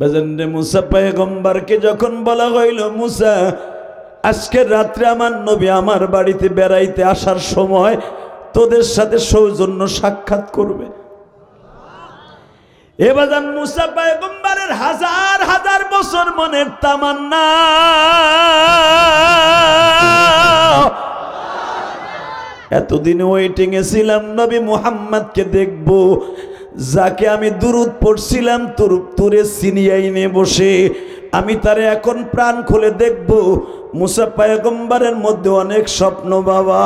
বেজন্ডে মুসা পেগম্বারকে যখন বলা হইল মুসা আজকের রাত্রে আমার নবী আমার বাড়িতে বেড়াইতে আসার সময় তোদের সাথে সৌজন্য সাক্ষাৎ করবে এবাজান মুসা পেগম্বারের হাজার হাজার বছর মনের তামান্না এতদিন ওয়েটিংয়ে ছিলাম নবী মুহাম্মদকে দেখবো যাকে আমি দূরত পড়ছিলাম তোর তোরে সিনিয়াই নে বসে আমি তারে এখন প্রাণ খুলে দেখব মুসা পায়গম্বারের মধ্যে অনেক স্বপ্ন বাবা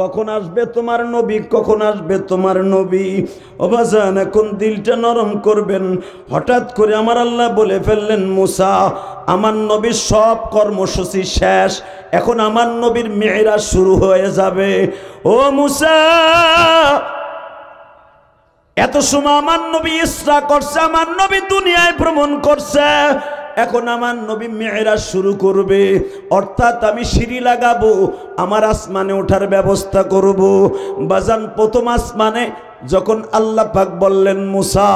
কখন আসবে তোমার নবী কখন আসবে তোমার নবী অবাজান এখন দিলটা নরম করবেন হঠাৎ করে আমার আল্লাহ বলে ফেললেন মুসা আমার নবীর সব কর্মসূচি শেষ এখন আমার নবীর মেয়েরা শুরু হয়ে যাবে ও মুসা এত সময় আমার নবী ইসরা করছে আমার নবী দুনিয়ায় ভ্রমণ করছে এখন আমার নবী মেয়েরা শুরু করবে অর্থাৎ আমি সিঁড়ি লাগাবো আমার আসমানে ওঠার ব্যবস্থা করব। বাজান প্রথম আসমানে যখন আল্লাহ পাক বললেন মুসা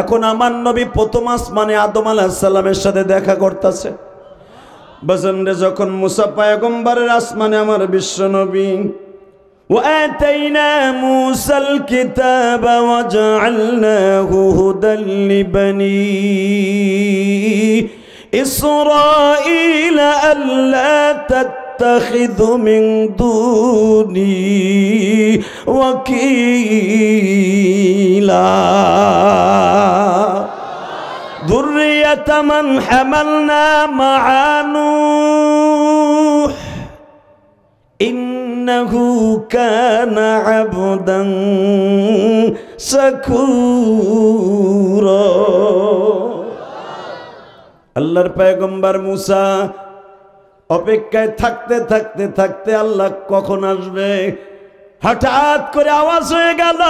এখন আমার নবী প্রথম আসমানে আদম আলাহিসাল্লামের সাথে দেখা করতেছে বাজান রে যখন মুসা পায়গম্বারের আসমানে আমার বিশ্বনবী وآتينا موسى الكتاب وجعلناه هدى لبني إسرائيل ألا تتخذ من دوني وكيلا ذرية من حملنا مع نوح إن إنه كان عبدا شكورا আল্লাহর পয়গম্বর মুসা অপেক্ষায় থাকতে থাকতে থাকতে আল্লাহ কখন আসবে হঠাৎ করে আওয়াজ হয়ে গেল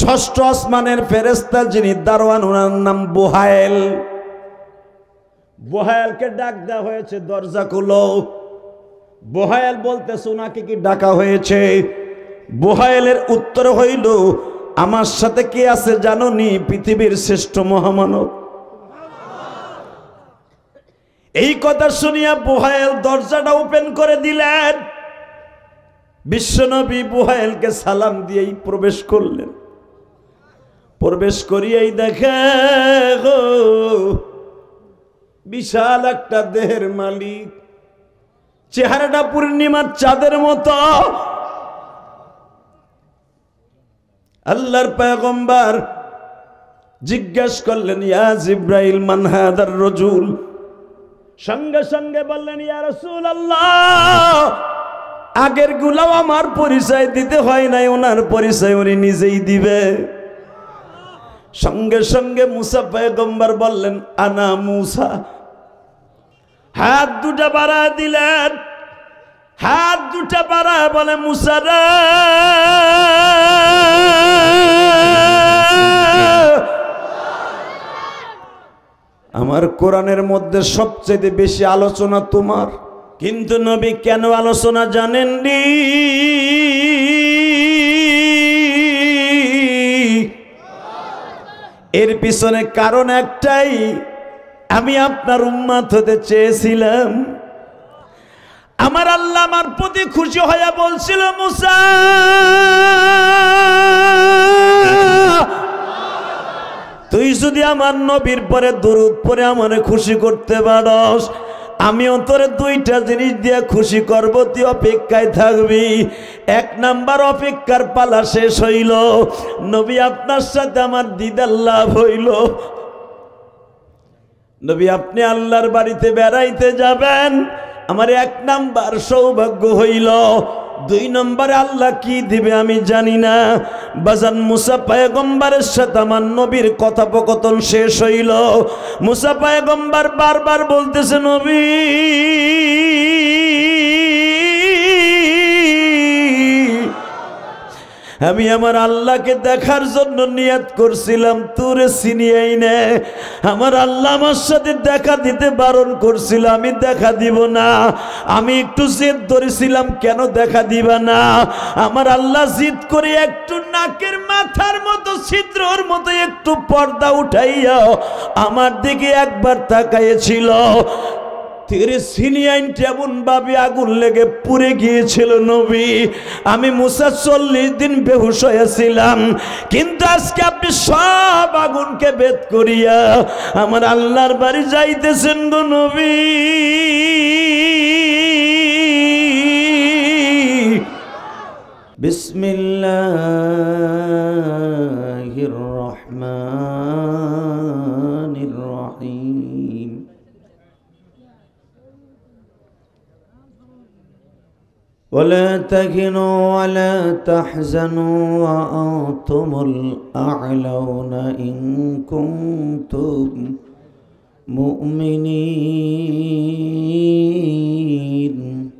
ষষ্ঠ আসমানের ফেরেস্তা যিনি দারোয়ান ওনার নাম বোহায়েল বোহায়েলকে ডাক দেওয়া হয়েছে দরজা খুলো বোহায়েল বলতেছে ওনাকে কি ডাকা হয়েছে বোহায়েলের উত্তর হইল আমার সাথে কে আছে জাননি পৃথিবীর শ্রেষ্ঠ মহামানব এই কথা শুনিয়া বোহায়াল দরজাটা ওপেন করে দিলেন বিশ্বনবী বোহায়ালকে সালাম দিয়েই প্রবেশ করলেন প্রবেশ করিয়াই দেখে বিশাল একটা দেহের মালিক চেহারাটা পূর্ণিমার চাঁদের মতো আল্লাহর পেগম্বার জিজ্ঞেস করলেন ইয়াজ ইব্রাহিল মানহাদার রজুল সঙ্গে সঙ্গে বললেন ইয়া রসুল আল্লাহ আগের গুলাও আমার পরিচয় দিতে হয় নাই ওনার পরিচয় উনি নিজেই দিবে সঙ্গে সঙ্গে মুসা পেগম্বার বললেন আনা মুসা হাত দুটা বাড়ায় দিলেন হাত দুটা বাড়ায় বলে মুসারা আমার কোরআনের মধ্যে সবচেয়ে বেশি আলোচনা তোমার কিন্তু নবী কেন আলোচনা জানেন নি এর পিছনে কারণ একটাই আমি আপনার উম্মাত হতে চেয়েছিলাম আমার আল্লাহ আমার প্রতি খুশি হইয়া বলছিল মুসা তুই যদি আমার নবীর পরে দুরুদ পরে আমার খুশি করতে পারস আমি অন্তরে দুইটা জিনিস দিয়ে খুশি করব তুই অপেক্ষায় থাকবি এক নাম্বার অপেক্ষার পালা শেষ হইল নবী আপনার সাথে আমার দিদার লাভ হইল নবী আপনি আল্লাহর বাড়িতে বেড়াইতে যাবেন আমার এক নাম্বার সৌভাগ্য হইল দুই নম্বরে আল্লাহ কি দিবে আমি জানি না বাজান মুসা গম্বারের সাথে আমার নবীর কথোপকথন শেষ হইল মুসা গম্বার বারবার বলতেছে নবী আমি আমার আল্লাহকে দেখার জন্য নিয়াত করছিলাম তোরে চিনিয়াই নে আমার আল্লাহ আমার সাথে দেখা দিতে বারণ করছিল আমি দেখা দিব না আমি একটু জেদ ধরেছিলাম কেন দেখা দিবা না আমার আল্লাহ জিদ করে একটু নাকের মাথার মতো ছিদ্রর মতো একটু পর্দা উঠাইয়া আমার দিকে একবার তাকাইয়েছিল তীরে সিনিয়াইনটি এমনভাবে আগুন লেগে পুড়ে গিয়েছিল নবী আমি মুসা চল্লিশ দিন বেহুশ হয়েছিলাম কিন্তু আজকে আপনি সব আগুনকে বেদ করিয়া আমার আল্লাহর বাড়ি যাইতেছেন গো নবী বিসমিল্লাহির রহমান ولا تهنوا ولا تحزنوا وأنتم الأعلون إن كنتم مؤمنين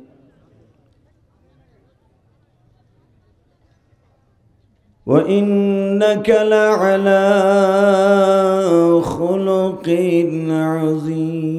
وإنك لعلى خلق عظيم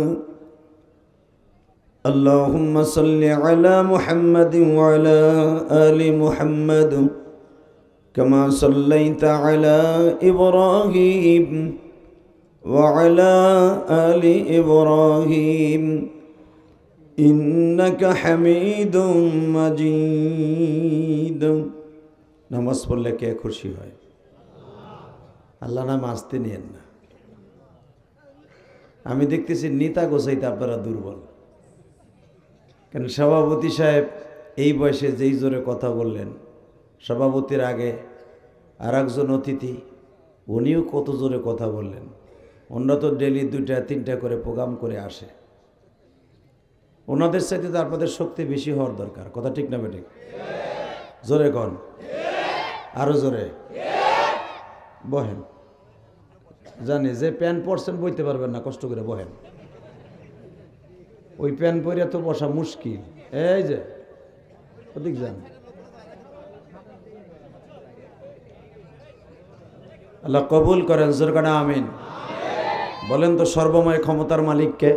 اللهم صل على محمد وعلى آل محمد كما صليت على إبراهيم وعلى آل إبراهيم إنك حميد مجيد নামাজ পড়লে কে খুশি হয় আল্লাহ নাম আসতে নিয়েন না আমি দেখতেছি নিতা গোসাইতে আপনারা দুর্বল কেন সভাপতি সাহেব এই বয়সে যেই জোরে কথা বললেন সভাপতির আগে আর একজন অতিথি উনিও কত জোরে কথা বললেন অন্যত তো ডেলি দুইটা তিনটা করে প্রোগ্রাম করে আসে ওনাদের সাথে তো আপনাদের শক্তি বেশি হওয়ার দরকার কথা ঠিক না বেটে জোরে কন আরও জোরে বহেন জানি যে প্যান পরছেন বইতে পারবেন না কষ্ট করে বহেন ওই প্যান পরে তো বসা মুশকিল এই যে ওদিক যান আল্লাহ কবুল করেন জোরগানা আমিন বলেন তো সর্বময় ক্ষমতার মালিককে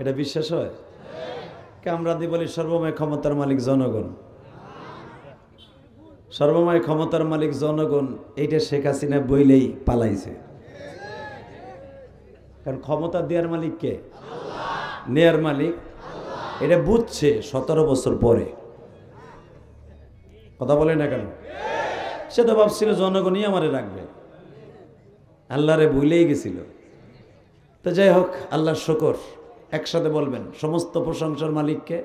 এটা বিশ্বাস হয় কে আমরা দি বলি সর্বময় ক্ষমতার মালিক জনগণ সর্বময় ক্ষমতার মালিক জনগণ এইটা শেখ হাসিনা বইলেই পালাইছে কারণ ক্ষমতা দেওয়ার মালিককে নেয়ার মালিক এটা বুঝছে সতেরো বছর পরে কথা বলে না কেন সে তো ভাবছিল জনগণই আমারে রাখবে আল্লাহরে ভুলেই গেছিল তো যাই হোক আল্লাহ শকর একসাথে বলবেন সমস্ত প্রশংসার মালিককে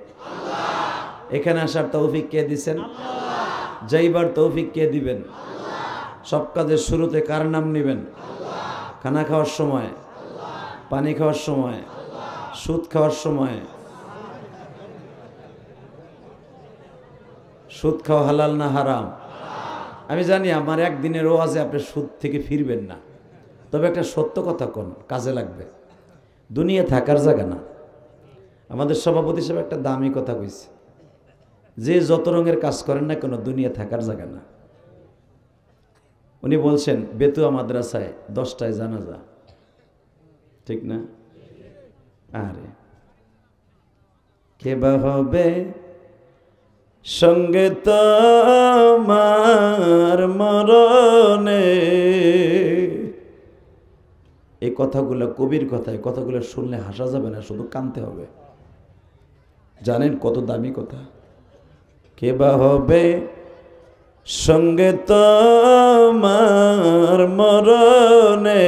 এখানে আসার তৌফিক কে দিচ্ছেন যাইবার তৌফিক কে দিবেন সব কাজের শুরুতে কার নাম নেবেন খানা খাওয়ার সময় পানি খাওয়ার সময় সুদ খাওয়ার সময় সুদ খাওয়া হালাল না হারাম আমি জানি আমার একদিনের ওয়াজে আপনি সুদ থেকে ফিরবেন না তবে একটা সত্য কথা কোন কাজে লাগবে দুনিয়া থাকার জায়গা না আমাদের সভাপতি হিসেবে একটা দামি কথা কইছে যে যত রঙের কাজ করেন না কোনো দুনিয়া থাকার জায়গা না উনি বলছেন বেতুয়া মাদ্রাসায় দশটায় জানাজা ঠিক না আরে কে বা হবে সঙ্গে তো মার মরণে এই কথাগুলো কবির কথা এই কথাগুলো শুনলে হাসা যাবে না শুধু কানতে হবে জানেন কত দামি কথা কে বা হবে সঙ্গে তো মার মরণে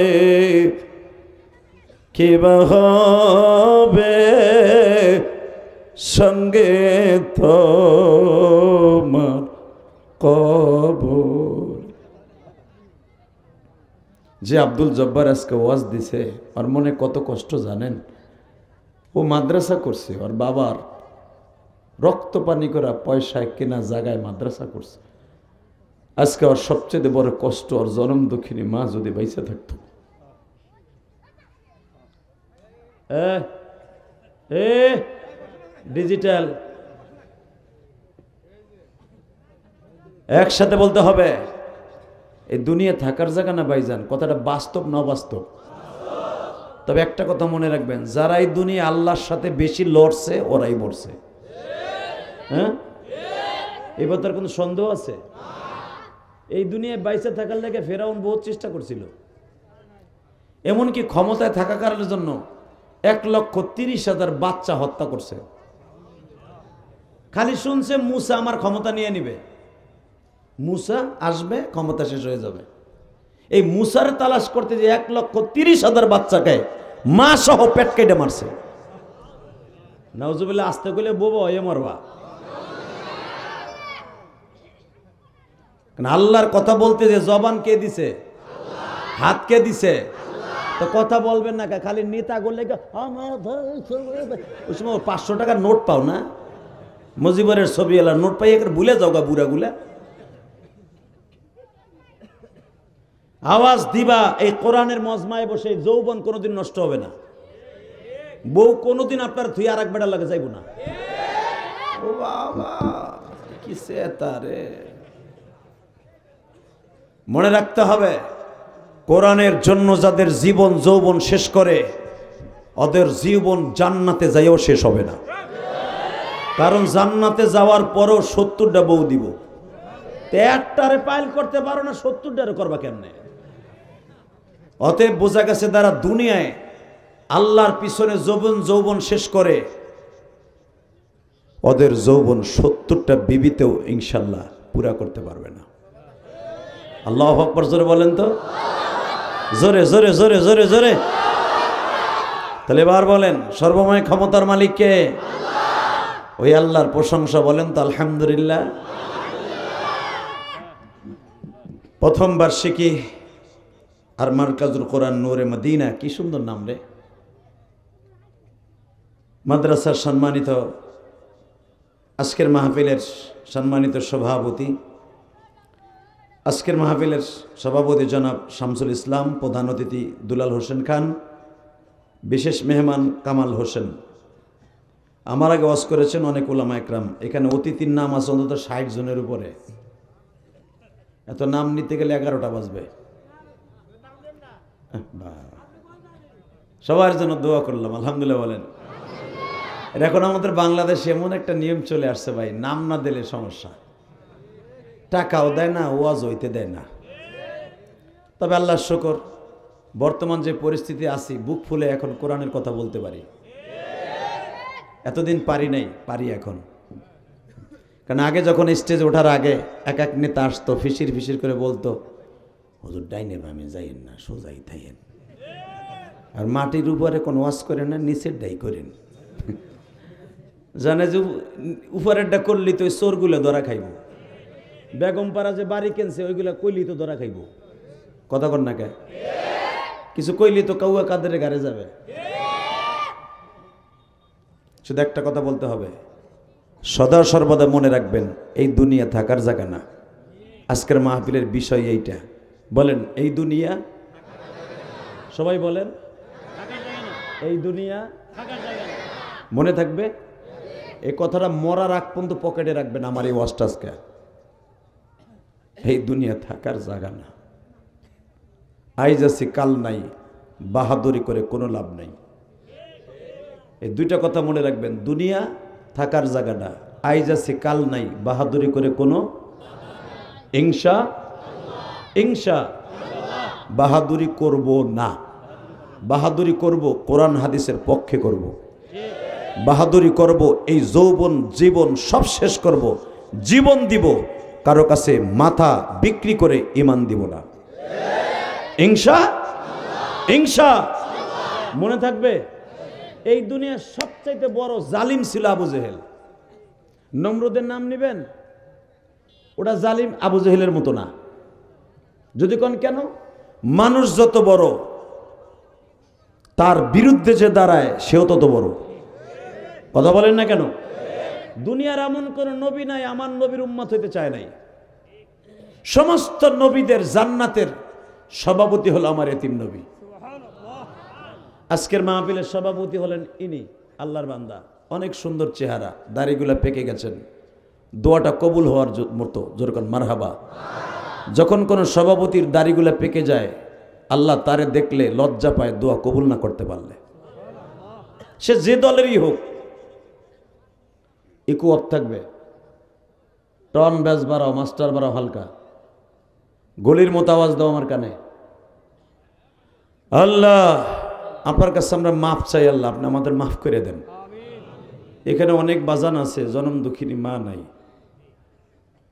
কে হবে সঙ্গে তো কবর যে আব্দুল জব্বার আজকে ওয়াজ দিছে ওর মনে কত কষ্ট জানেন ও মাদ্রাসা করছে ওর বাবার রক্ত পানি করা পয়সায় কেনা জায়গায় মাদ্রাসা করছে আজকে ওর সবচেয়ে বড় কষ্ট ওর জনম দক্ষিণী মা যদি বাইসে থাকতো এ ডিজিটাল একসাথে বলতে হবে এই দুনিয়া থাকার জায়গা না ভাইজান কথাটা বাস্তব না বাস্তব তবে একটা কথা মনে রাখবেন যারা এই দুনিয়া আল্লাহর সাথে বেশি লড়ছে ওরাই মরছে হ্যাঁ এবার তার কোনো সন্দেহ আছে এই দুনিয়ায় বাইসে থাকার লেগে ফেরাউন বহুত চেষ্টা করছিল এমনকি ক্ষমতায় থাকা কারণের জন্য এক লক্ষ তিরিশ হাজার বাচ্চা হত্যা করছে খালি শুনছে মুসা আমার ক্ষমতা নিয়ে নিবে মুসা আসবে ক্ষমতা শেষ হয়ে যাবে এই মুসার তালাশ করতে যে এক লক্ষ তিরিশ হাজার বাচ্চাকে মা সহ পেট কেটে মারছে নজুবিল্লা আসতে গেলে বোবো এ মারবা আল্লাহর কথা বলতে যে জবান কে দিছে হাত কে দিছে তো কথা বলবেন না খালি নেতা করলে ওই সময় পাঁচশো টাকার নোট পাও না মজিবরের ছবি এলা নোট পাই একবার ভুলে যাও গা বুড়া গুলা আওয়াজ দিবা এই কোরআনের মজমায় বসে যৌবন কোনোদিন নষ্ট হবে না বউ কোনোদিন আপনার ধুই আর এক বেটা লাগে যাইব না ও বাবা কিসে তারে মনে রাখতে হবে কোরআনের জন্য যাদের জীবন যৌবন শেষ করে ওদের জীবন জান্নাতে যাইও শেষ হবে না কারণ জান্নাতে যাওয়ার পরও সত্তরটা বউ দিব একটারে পাইল করতে পারো না সত্তরটারে করবা কেমনে অতএব বোঝা গেছে তারা দুনিয়ায় আল্লাহর পিছনে যৌবন যৌবন শেষ করে ওদের যৌবন সত্তরটা বিবিতেও ইনশাল্লাহ পুরা করতে পারবে না আল্লাহ আকবর বলেন তো জোরে জোরে জোরে জোরে জোরে তাহলে এবার বলেন সর্বময় ক্ষমতার মালিককে ওই আল্লাহর প্রশংসা বলেন তো আলহামদুলিল্লাহ প্রথম বার্ষিকী আর মার্কাজুর কোরআন নূরে মদিনা কি সুন্দর নাম রে মাদ্রাসার সম্মানিত আজকের মাহফিলের সম্মানিত সভাপতি আজকের মাহফিলের সভাপতি জনাব শামসুল ইসলাম প্রধান অতিথি দুলাল হোসেন খান বিশেষ মেহমান কামাল হোসেন আমার আগে ওয়াজ করেছেন অনেক ওলামা একরাম এখানে অতিথির নাম আছে অন্তত ষাট জনের উপরে এত নাম নিতে গেলে এগারোটা বাজবে সবার জন্য দোয়া করলাম আলহামদুলিল্লাহ বলেন এখন আমাদের বাংলাদেশে এমন একটা নিয়ম চলে আসছে ভাই নাম না দিলে সমস্যা টাকাও দেয় না ওয়াজ হইতে দেয় না তবে আল্লাহ শকর বর্তমান যে পরিস্থিতি আছি বুক ফুলে এখন কোরআনের কথা বলতে পারি এতদিন পারি নাই পারি এখন কারণ আগে যখন স্টেজ ওঠার আগে এক এক নেতা আসতো ফিসির ফিসির করে বলতো হুজুর ডাইনে আমি যাইয়েন না সোজাই থাইয়েন আর মাটির উপরে কোন ওয়াশ করেন না নিচের ডাই করেন জানে যে উপরেরটা করলি তো চোরগুলো ধরা খাইবো বেগমপাড়া যে বাড়ি কেনছে ওইগুলা কইলি তো ধরা খাইব কথা কর না কে কিছু কইলি তো কাউয়া কাদের গাড়ে যাবে শুধু একটা কথা বলতে হবে সদা সর্বদা মনে রাখবেন এই দুনিয়া থাকার জায়গা না আজকের মাহফিলের বিষয় এইটা বলেন এই দুনিয়া সবাই বলেন এই দুনিয়া মনে থাকবে এ কথাটা মরার আগ পর্যন্ত পকেটে রাখবেন আমার এই ওয়াজটা এই দুনিয়া থাকার জায়গা না আইজ আছি কাল নাই বাহাদুরি করে কোনো লাভ নাই এই দুইটা কথা মনে রাখবেন দুনিয়া থাকার জায়গা না আইজ আছি কাল নাই বাহাদুরি করে কোনো হিংসা হিংসা বাহাদুরি করব না বাহাদুরি করব কোরআন হাদিসের পক্ষে করব। বাহাদুরি করব এই যৌবন জীবন সব শেষ করব জীবন দিব কারো কাছে মাথা বিক্রি করে ইমান দিব না ইংসা ইংসা মনে থাকবে এই দুনিয়ার সবচাইতে বড় জালিম ছিল আবু জেহেল নম্রদের নাম নিবেন ওটা জালিম আবু জেহেলের মতো না যদি কন কেন মানুষ যত বড় তার বিরুদ্ধে যে দাঁড়ায় সেও তত বড় কথা বলেন না কেন দুনিয়ার এমন কোন নবী নাই আমার নবীর উম্মত হইতে চায় নাই সমস্ত নবীদের জান্নাতের সভাপতি হলো আমার এতিম নবী আজকের মাহফিলের সভাপতি হলেন ইনি আল্লাহর বান্দা অনেক সুন্দর চেহারা দাড়িগুলা পেকে গেছেন দোয়াটা কবুল হওয়ার মতো যেরকম মারহাবা যখন কোনো সভাপতির দাড়িগুলা পেকে যায় আল্লাহ তারে দেখলে লজ্জা পায় দোয়া কবুল না করতে পারলে সে যে দলেরই হোক ইকু অফ থাকবে টন ব্যাস বাড়াও মাস্টার বাড়াও হালকা গলির মতো আওয়াজ দাও আমার কানে আল্লাহ আপনার কাছে আমরা মাফ চাই আল্লাহ আপনি আমাদের মাফ করে দেন এখানে অনেক বাজান আছে জনম দুঃখিনী মা নাই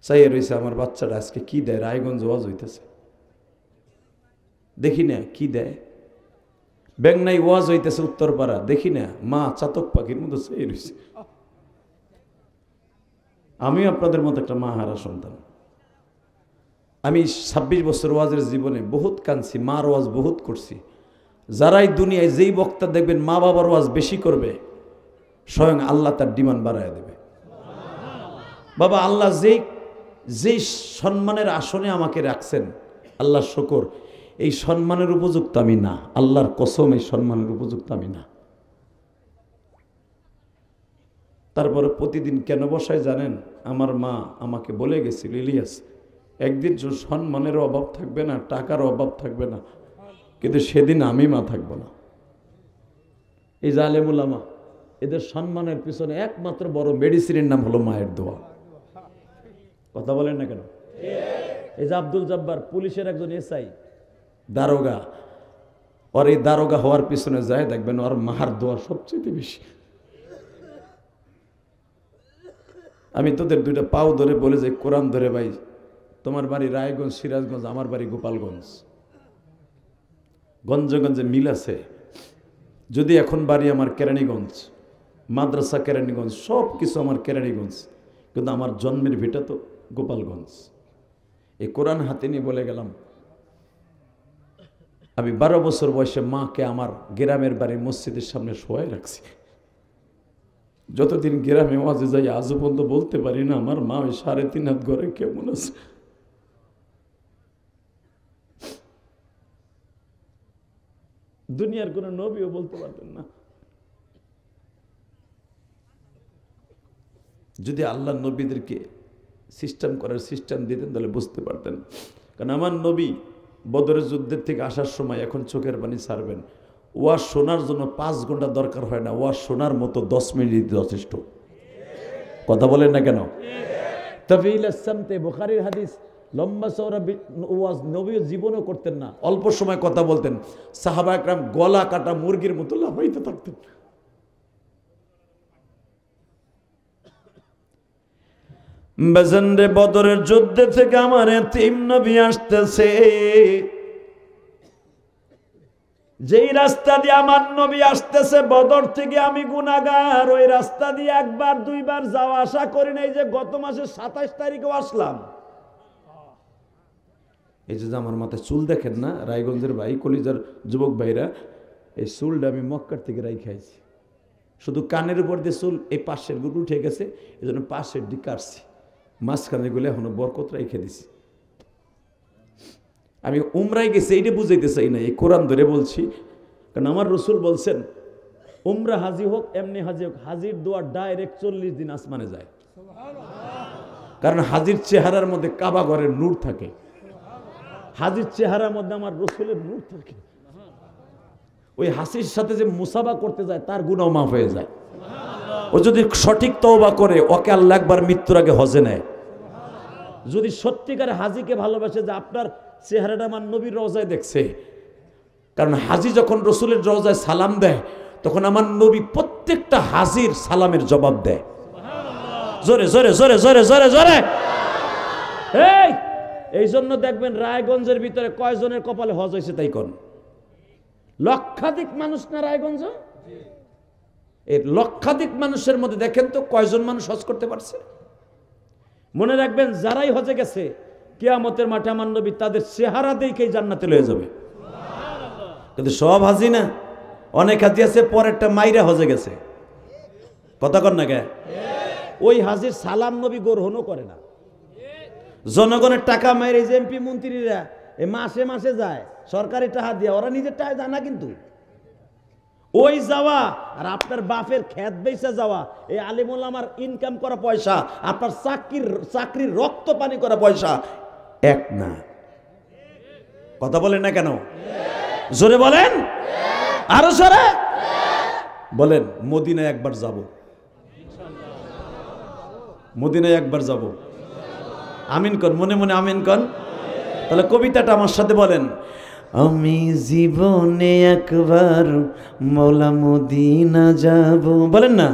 চাইয়ে রয়েছে আমার বাচ্চাটা আজকে কি দেয় রায়গঞ্জ ওয়াজ হইতেছে দেখি না কি দেয় ব্যাংনাই ওয়াজ হইতেছে উত্তরপাড়া দেখি না মা চাতক পাখির মতো চাই রয়েছে আমিও আপনাদের মতো একটা মাহারা সন্তান আমি ছাব্বিশ বছর ওয়াজের জীবনে বহুত কানছি মার ওয়াজ বহুত করছি যারাই দুনিয়ায় যেই বক্তা দেখবেন মা বাবার ওয়াজ বেশি করবে স্বয়ং আল্লাহ তার ডিমান্ড বাড়ায় দেবে বাবা আল্লাহ যেই যেই সম্মানের আসনে আমাকে রাখছেন আল্লাহ শকর এই সম্মানের উপযুক্ত আমি না আল্লাহর কসম এই সম্মানের উপযুক্ত আমি না তারপরে প্রতিদিন কেন বসায় জানেন আমার মা আমাকে বলে গেছিল ইলিয়াস একদিন সম্মানের অভাব থাকবে না টাকার অভাব থাকবে না কিন্তু সেদিন আমি মা থাকব না এই জালেমুলামা এদের সম্মানের পিছনে একমাত্র বড় মেডিসিনের নাম হলো মায়ের দোয়া কথা বলেন না কেন এই যে আব্দুল জব্বার পুলিশের একজন এসআই দারোগা ওর এই দারোগা হওয়ার পিছনে যায় দেখবেন ওর মার দোয়া সবচেয়ে বেশি আমি তোদের দুইটা পাও ধরে বলে যে কোরআন ধরে ভাই তোমার বাড়ি রায়গঞ্জ সিরাজগঞ্জ আমার বাড়ি গোপালগঞ্জ গঞ্জগঞ্জে মিল আছে যদি এখন বাড়ি আমার কেরানীগঞ্জ মাদ্রাসা কেরানীগঞ্জ সব কিছু আমার কেরানীগঞ্জ কিন্তু আমার জন্মের ভিটা তো গোপালগঞ্জ এই কোরআন হাতে নিয়ে বলে গেলাম আমি বারো বছর বয়সে মাকে আমার গ্রামের বাড়ি মসজিদের সামনে শোয়াই রাখছি যতদিন গ্রামে ওয়াজে যাই আজও পর্যন্ত বলতে পারি না আমার মা ওই সাড়ে তিন হাত ঘরে কেমন আছে দুনিয়ার কোনো নবীও বলতে পারতেন না যদি আল্লাহ নবীদেরকে সিস্টেম করার সিস্টেম দিতেন তাহলে বুঝতে পারতেন কারণ আমার নবী বদরের যুদ্ধের থেকে আসার সময় এখন চোখের পানি সারবেন ওয়াজ শোনার জন্য পাঁচ ঘন্টা দরকার হয় না ওয়াজ শোনার মতো দশ মিনিট যথেষ্ট কথা বলেন না কেন তফিল হাদিস লম্বা সৌরা ওয়াজ নবী জীবনও করতেন না অল্প সময় কথা বলতেন সাহাবা একরাম গলা কাটা মুরগির মতো লাফাইতে থাকতেন বেজেন্ডে বদরের যুদ্ধে থেকে আমার তিম নবী আসতেছে যেই রাস্তা দিয়ে আমার নবী আসতেছে বদর থেকে আমি গুণাগার ওই রাস্তা দিয়ে একবার দুইবার যাওয়া আসা করি নাই যে গত মাসের সাতাশ তারিখেও আসলাম এই যে আমার মাথায় চুল দেখেন না রায়গঞ্জের ভাই কলিজার যুবক ভাইরা এই চুলটা আমি মক্কার থেকে রাই খাইছি শুধু কানের উপর দিয়ে চুল এই পাশের গুলো উঠে গেছে এই জন্য পাশের দিকে কাটছি মাঝখানে গুলো এখনো বরকত রাইখে দিছি আমি উমরায় গেছি এইটা বুঝাইতে চাই না এই কোরআন ধরে বলছি কারণ আমার রসুল বলছেন উমরা হাজি হোক এমনি হাজি হোক হাজির দোয়া ডাইরেক্ট চল্লিশ দিন আসমানে যায় কারণ হাজির চেহারার মধ্যে কাবা ঘরের নূর থাকে হাজির চেহারার মধ্যে আমার রসুলের নূর থাকে ওই হাসির সাথে যে মুসাবা করতে যায় তার গুণও মাফ হয়ে যায় ও যদি সঠিক তওবা করে ওকে আল্লাহ একবার মৃত্যুর আগে হজে নেয় যদি সত্যিকার হাজিকে ভালোবাসে যে আপনার চেহারাটা আমার নবীর রওজায় দেখছে কারণ হাজি যখন রসুলের রওজায় সালাম দেয় তখন আমার নবী প্রত্যেকটা হাজির সালামের জবাব দেয় জোরে জোরে জোরে জোরে জোরে জোরে এই এই জন্য দেখবেন রায়গঞ্জের ভিতরে কয়জনের কপালে হজ হয়েছে তাই কোন লক্ষাধিক মানুষ না রায়গঞ্জ এর লক্ষাধিক মানুষের মধ্যে দেখেন তো কয়জন মানুষ হজ করতে পারছে মনে রাখবেন যারাই হজে গেছে কেয়ামতের মাঠে আমার নবী তাদের চেহারা দেখেই জান্নাতে লয়ে যাবে কিন্তু সব হাজি না অনেক হাজি আছে পরেরটা মাইরা হজে গেছে কথা কর না কে ওই হাজির সালাম নবী গ্রহণও করে না জনগণের টাকা মাইরে যে এমপি মন্ত্রীরা এ মাসে মাসে যায় সরকারি টাকা দিয়ে ওরা নিজের টাকা না কিন্তু ওই যাওয়া আর আপনার বাপের খ্যাত বেসা যাওয়া এই আলিমুল আমার ইনকাম করা পয়সা আপনার চাকরির চাকরির রক্ত পানি করা পয়সা এক না কথা বলেন না কেন জোরে বলেন আরো জোরে বলেন মদিনায় একবার যাব মদিনায় একবার যাব আমিন কর মনে মনে আমিন কর তাহলে কবিতাটা আমার সাথে বলেন আমি জীবনে একবার মোলা মদিনা যাব বলেন না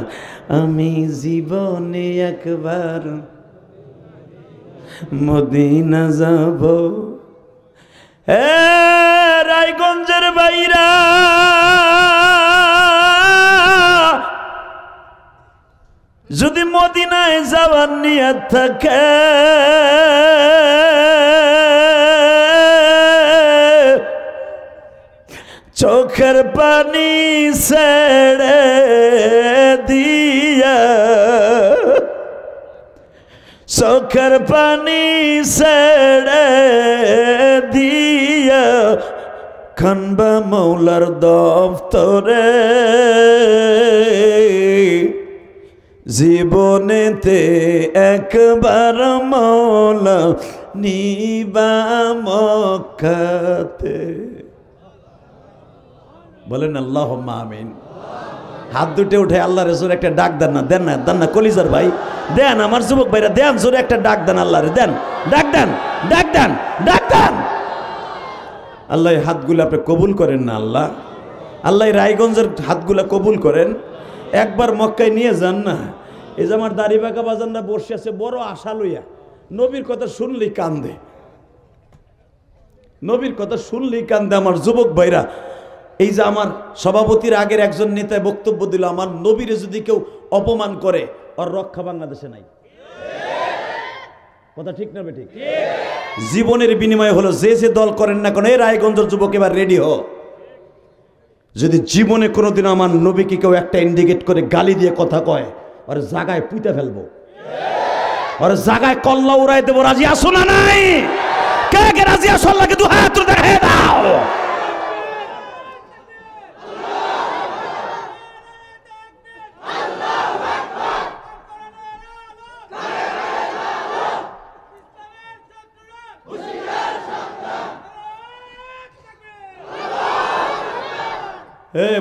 আমি জীবনে একবার মদিনা যাব এ রায়গঞ্জের বাইরা যদি মদিনায় যাওয়ার নিয়ে থাকে চোখের পানি সেড়ে দিয়া চোখের পানি ছেড়ে দিয়া খানবা মৌলার দফতরে জীবনেতে একবার মৌলা নিবা মক্কাতে বলেন আল্লাহ মামিন হাত দুটে উঠে আল্লাহ জোরে একটা ডাক দেন না দেন না দেন না কলিজার ভাই দেন আমার যুবক ভাইরা দেন জোরে একটা ডাক দেন আল্লাহ রে দেন ডাক দেন ডাক দেন ডাক দেন আল্লাহ হাতগুলো আপনি কবুল করেন না আল্লাহ আল্লাহ রায়গঞ্জের হাতগুলা কবুল করেন একবার মক্কায় নিয়ে যান না এই যে আমার দাড়ি বাঁকা না বসে আছে বড় আশা লইয়া নবীর কথা শুনলেই কান্দে নবীর কথা শুনলেই কান্দে আমার যুবক ভাইরা এই যে আমার সভাপতির আগের একজন নেতায় বক্তব্য দিল আমার নবীরে যদি কেউ অপমান করে আর রক্ষা বাংলাদেশে নাই কথা ঠিক না বেঠিক জীবনের বিনিময় হলো যে যে দল করেন না কেন এই রায়গঞ্জের যুবক এবার রেডি হ যদি জীবনে কোনোদিন আমার নবীকে কেউ একটা ইন্ডিকেট করে গালি দিয়ে কথা কয় আর জাগায় পুঁতে ফেলবো আর জাগায় কল্লা উড়াই দেবো রাজি আসো না নাই কে কে রাজি আসল্লাহকে দু হাত দাও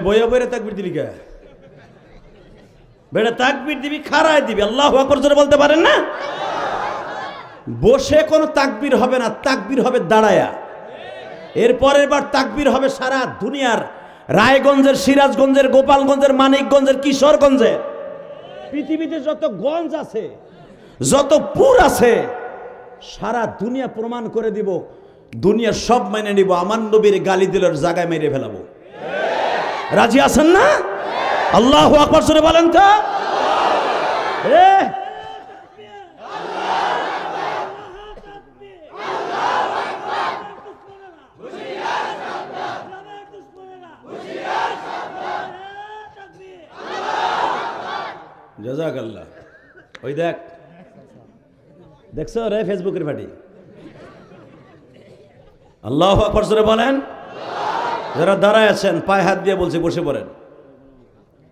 বইয়া তাকবির দিলি বেটা তাকবির দিবি দিবি আল্লাহ জোরে বলতে পারেন না বসে কোনো তাকবির হবে না তাকবির হবে দাঁড়ায়া এরপরের বার তাকবির হবে সারা দুনিয়ার রায়গঞ্জের সিরাজগঞ্জের গোপালগঞ্জের মানিকগঞ্জের কিশোরগঞ্জে পৃথিবীতে যত গঞ্জ আছে যত পুর আছে সারা দুনিয়া প্রমাণ করে দিব দুনিয়া সব মেনে নিব আমার নবীর গালি দিলার জায়গায় মেরে ফেলাবো राजी आसन ना अल्लाह अकबर सुने बोलें तो रे फेसबुक अल्लाह अकबर सुने बोलें যারা দাঁড়ায় আছেন পায়ে হাত দিয়ে বলছি বসে পড়েন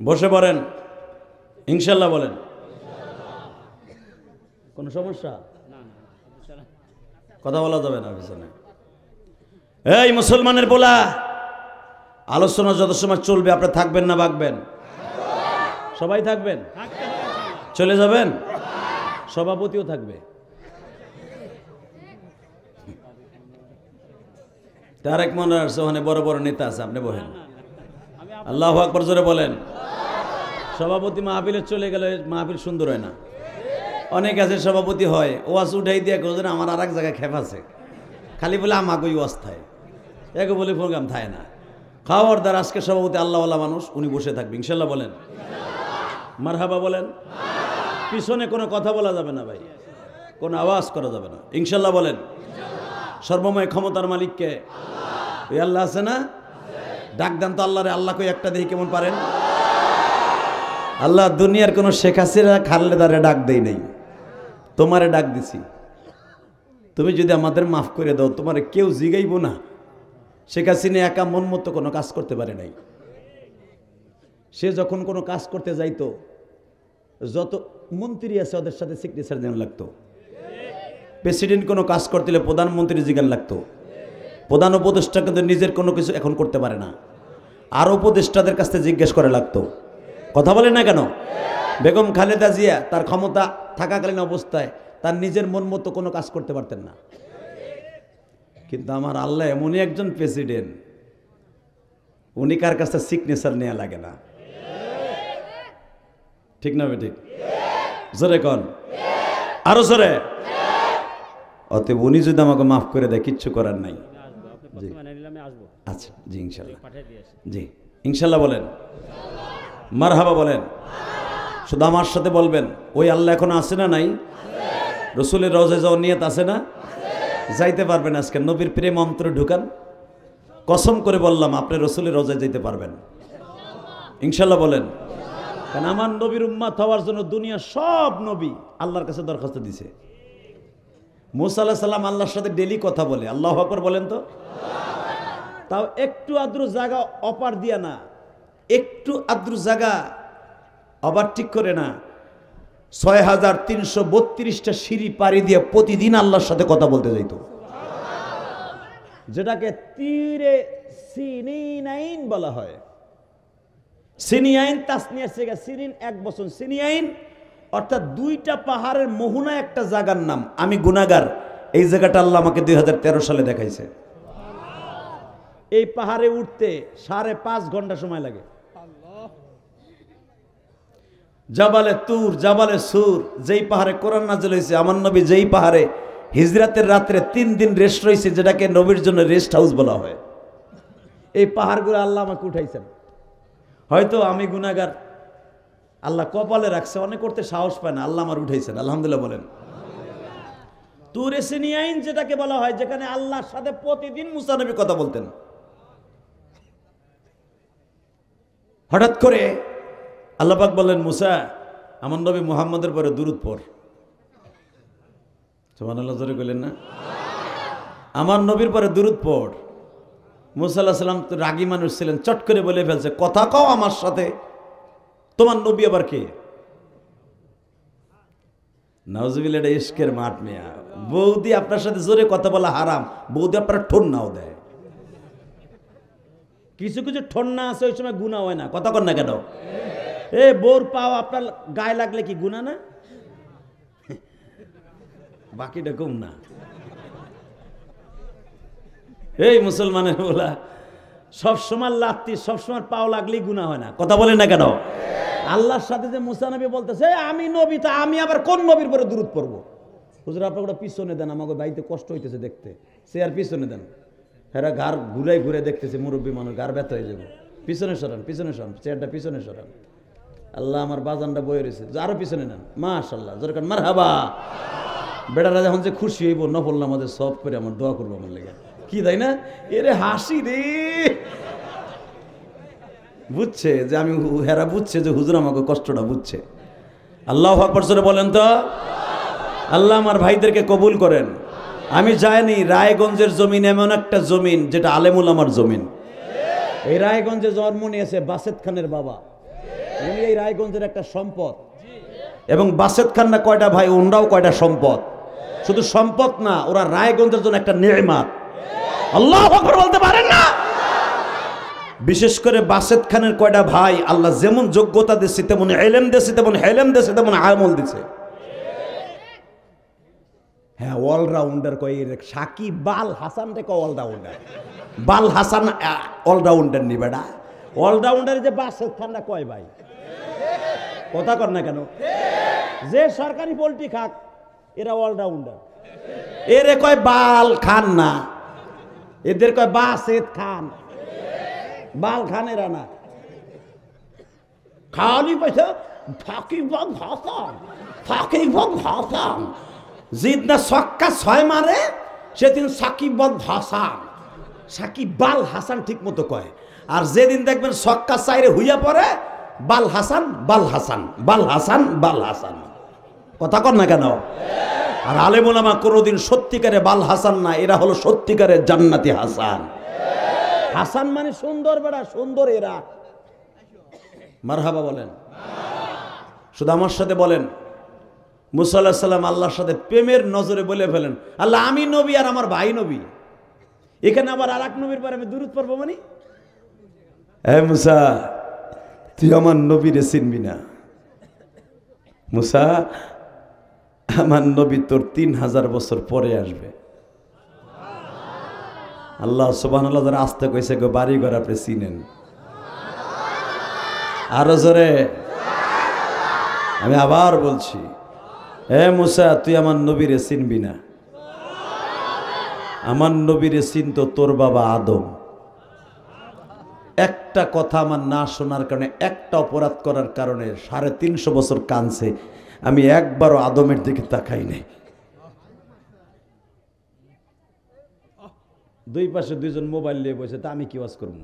বসে পড়েন ইনশাল্লাহ বলেন কোনো সমস্যা কথা বলা যাবে না পিছনে এই মুসলমানের বলা আলোচনা যত সময় চলবে আপনি থাকবেন না বাঁকবেন সবাই থাকবেন চলে যাবেন সভাপতিও থাকবে তারেক মনে আছে ওখানে বড় বড় নেতা আছে আপনি বলেন আল্লাহ আকবর জোরে বলেন সভাপতি মাহফিলে চলে গেলে মাহফিল সুন্দর হয় না অনেক আছে সভাপতি হয় ওয়াজ উঠাই দিয়ে কেউ আমার আর এক জায়গায় খেপ আছে খালি বলে আমাকে ওই ওয়াজ থায় একে বলে প্রোগ্রাম থায় না খাওয়ার দ্বারা আজকে সভাপতি আল্লাহওয়ালা মানুষ উনি বসে থাকবে ইনশাল্লাহ বলেন মারহাবা বলেন পিছনে কোনো কথা বলা যাবে না ভাই কোনো আওয়াজ করা যাবে না ইনশাল্লাহ বলেন সর্বময় ক্ষমতার মালিককে ওই আল্লাহ আছে না ডাক দেন তো আল্লাহরে আল্লাহ কই একটা দেখি কেমন পারেন আল্লাহ দুনিয়ার কোনো শেখ হাসিনা খাললে তারে ডাক দেই নাই তোমারে ডাক দিছি তুমি যদি আমাদের মাফ করে দাও তোমারে কেউ জিগাইব না শেখ হাসিনা একা মন মতো কোনো কাজ করতে পারে নাই সে যখন কোনো কাজ করতে যাইতো যত মন্ত্রী আছে ওদের সাথে সিগনেচার যেন লাগতো প্রেসিডেন্ট কোনো কাজ করতে হলে প্রধানমন্ত্রী জিজ্ঞান লাগতো প্রধান উপদেষ্টা কিন্তু নিজের কোনো কিছু এখন করতে পারে না আর উপদেষ্টাদের কাছ থেকে জিজ্ঞেস করে লাগতো কথা বলে না কেন বেগম খালেদা জিয়া তার ক্ষমতা থাকাকালীন অবস্থায় তার নিজের মন মতো কোনো কাজ করতে পারতেন না কিন্তু আমার আল্লাহ এমনই একজন প্রেসিডেন্ট উনি কার কাছ থেকে সিগনেচার নেওয়া লাগে না ঠিক না বেঠিক জোরে কন আরো জোরে অতএব উনি যদি আমাকে মাফ করে দেয় কিচ্ছু করার নাই জি আচ্ছা জি ইনশাল্লাহ জি ইনশাল্লাহ বলেন মারহাবা বলেন শুধু আমার সাথে বলবেন ওই আল্লাহ এখন আছে না নাই রসুলের রজে যাওয়ার নিয়ত আছে না যাইতে পারবেন আজকে নবীর প্রেম অন্তরে ঢুকান কসম করে বললাম আপনি রসুলের রজে যেতে পারবেন ইনশাল্লাহ বলেন কারণ আমার নবীর উম্মাত হওয়ার জন্য দুনিয়া সব নবী আল্লাহর কাছে দরখাস্ত দিছে মুসা আল্লাহ সাল্লাম আল্লাহর সাথে ডেলি কথা বলে আল্লাহ হকর বলেন তো তাও একটু আদ্র জায়গা অপার দিয়া না একটু আদ্র জায়গা অবার ঠিক করে না ছয় হাজার তিনশো বত্রিশটা সিঁড়ি পাড়ি দিয়ে প্রতিদিন আল্লাহর সাথে কথা বলতে যাইত যেটাকে তীরে বলা হয় সিনিয়াইন তাসনিয়ার সিগা সিরিন এক বছর সিনিয়াইন অর্থাৎ দুইটা পাহাড়ের মোহনা একটা জায়গার নাম আমি গুনাগার এই জায়গাটা আল্লাহ আমাকে দুই সালে দেখাইছে এই পাহাড়ে উঠতে সাড়ে পাঁচ ঘন্টা সময় লাগে জাবালে তুর জাবালে সুর যেই পাহাড়ে কোরআন নাজল হয়েছে আমার নবী যেই পাহাড়ে হিজরাতের রাত্রে তিন দিন রেস্ট রয়েছে যেটাকে নবীর জন্য রেস্ট হাউস বলা হয় এই পাহাড়গুলো আল্লাহ আমাকে উঠাইছেন হয়তো আমি গুনাগার আল্লাহ কপালে রাখছে অনেক করতে সাহস পায় না আল্লাহ আমার উঠেছেন আলহামদুলিল্লাহ বলেন তুরে আইন যেটাকে বলা হয় যেখানে আল্লাহর সাথে প্রতিদিন মুসানবী কথা বলতেন হঠাৎ করে আল্লাপাক বললেন মুসা আমার নবী মুহাম্মদের পরে দূরত পর সোমান আল্লাহ ধরে গেলেন না আমার নবীর পরে দূরত পর মুসা আল্লাহ সাল্লাম তো রাগী মানুষ ছিলেন চট করে বলে ফেলছে কথা কও আমার সাথে তোমার নবী আবার কে নজবিল ইস্কের মাঠ মেয়া বৌদি আপনার সাথে জোরে কথা বলা হারাম বৌদি আপনার ঠোন নাও দেয় কিছু কিছু ঠোন না আছে ওই সময় গুণা হয় না কথা কর না কেন এ বোর পাও আপনার গায়ে লাগলে কি গুণা না বাকিটা কম না এই মুসলমানের বলা সবসময় লাত্তি সবসময় পাও লাগলেই গুণা হয় না কথা বলে না কেন আল্লাহর সাথে যে মুসা নবী বলতেছে আমি নবী তা আমি আবার কোন নবীর পরে দূরত পড়ব হুজুর আপনার ওটা পিছনে দেন আমাকে বাড়িতে কষ্ট হইতেছে দেখতে সে আর পিছনে দেন হেরা ঘর ঘুরাই ঘুরে দেখতেছে মুরব্বী মানুষ ঘর ব্যথা হয়ে যাবে পিছনে সরান পিছনে সরান চেয়ারটা পিছনে সরান আল্লাহ আমার বাজানটা বয়ে রয়েছে আরও পিছনে নেন মাশাল্লাহ কারণ মার হাবা বেটারা যখন যে খুশি হইব নফল আমাদের সব করে আমার দোয়া করবো আমার লেগে কি তাই না এরে হাসি রে বুঝছে যে আমি হেরা বুঝছে যে হুজুর আমাকে কষ্টটা বুঝছে আল্লাহ আকবর বলেন তো আল্লাহ আমার ভাইদেরকে কবুল করেন আমি যাইনি রায়গঞ্জের জমিন এমন একটা জমিন যেটা আলেমুল আমার জমিন এই রায়গঞ্জে জন্ম নিয়েছে বাসেদ খানের বাবা উনি এই রায়গঞ্জের একটা সম্পদ এবং বাসেদ খান না কয়টা ভাই ওনরাও কয়টা সম্পদ শুধু সম্পদ না ওরা রায়গঞ্জের জন্য একটা নির্মাত আল্লাহ বলতে পারে বিশেষ করে বাসেদ খানের কয়টা ভাই আল্লাহ যেমন যোগ্যতা দিচ্ছে তেমন এলেম দেশে তেমন হেলেম দেশে তেমন আমল দিছে হ্যাঁ অলরাউন্ডার কয়ে সাকিব বাল হাসান রে অলরাউন্ডার বাল হাসান অলরাউন্ডার নি বেটা অলরাউন্ডার যে বাসেদ খানরা কয় ভাই কথা কর না কেন যে সরকারি পোলট্রি খাক এরা অলরাউন্ডার এরে কয় বাল খান না এদের কয় বাসেদ খান বাল খানেরা না খাওয়ানি পাইছে ফাঁকিবাদ হাসান ফাঁকিবাদ হাসান জিদ সক্কা ছয় মারে সেদিন সাকিবাদ হাসান সাকিব বাল হাসান ঠিক মতো কয় আর যেদিন দেখবেন সক্কা চাইরে হইয়া পড়ে বাল হাসান বাল হাসান বাল হাসান বাল হাসান কথা কর না কেন আর আমা কোনোদিন সত্যিকারে বাল হাসান না এরা হলো সত্যিকারের জান্নাতি হাসান হাসান মানে সুন্দর বেড়া সুন্দর এরা মারহাবা বলেন শুধু আমার সাথে বলেন মুসাল্লাহ সাল্লাম আল্লাহর সাথে প্রেমের নজরে বলে ফেলেন আল্লাহ আমি নবী আর আমার ভাই নবী এখানে আবার আর এক নবীর পরে আমি দূরত পারবো মানে হ্যাঁ মুসা তুই আমার নবীরে চিনবি না মুসা আমার নবী তোর তিন হাজার বছর পরে আসবে আল্লাহ সুবাহ যারা আসতে কইছে গো বাড়ি ঘর আপনি চিনেন আরো জোরে আমি আবার বলছি এ মুসা তুই আমার নবীরে চিনবি না আমার নবীরে তো তোর বাবা আদম একটা কথা আমার না শোনার কারণে একটা অপরাধ করার কারণে সাড়ে তিনশো বছর কানছে আমি একবারও আদমের দিকে তাকাই নাই দুই পাশে দুজন মোবাইল নিয়ে বসে তা আমি কি ওয়াজ করব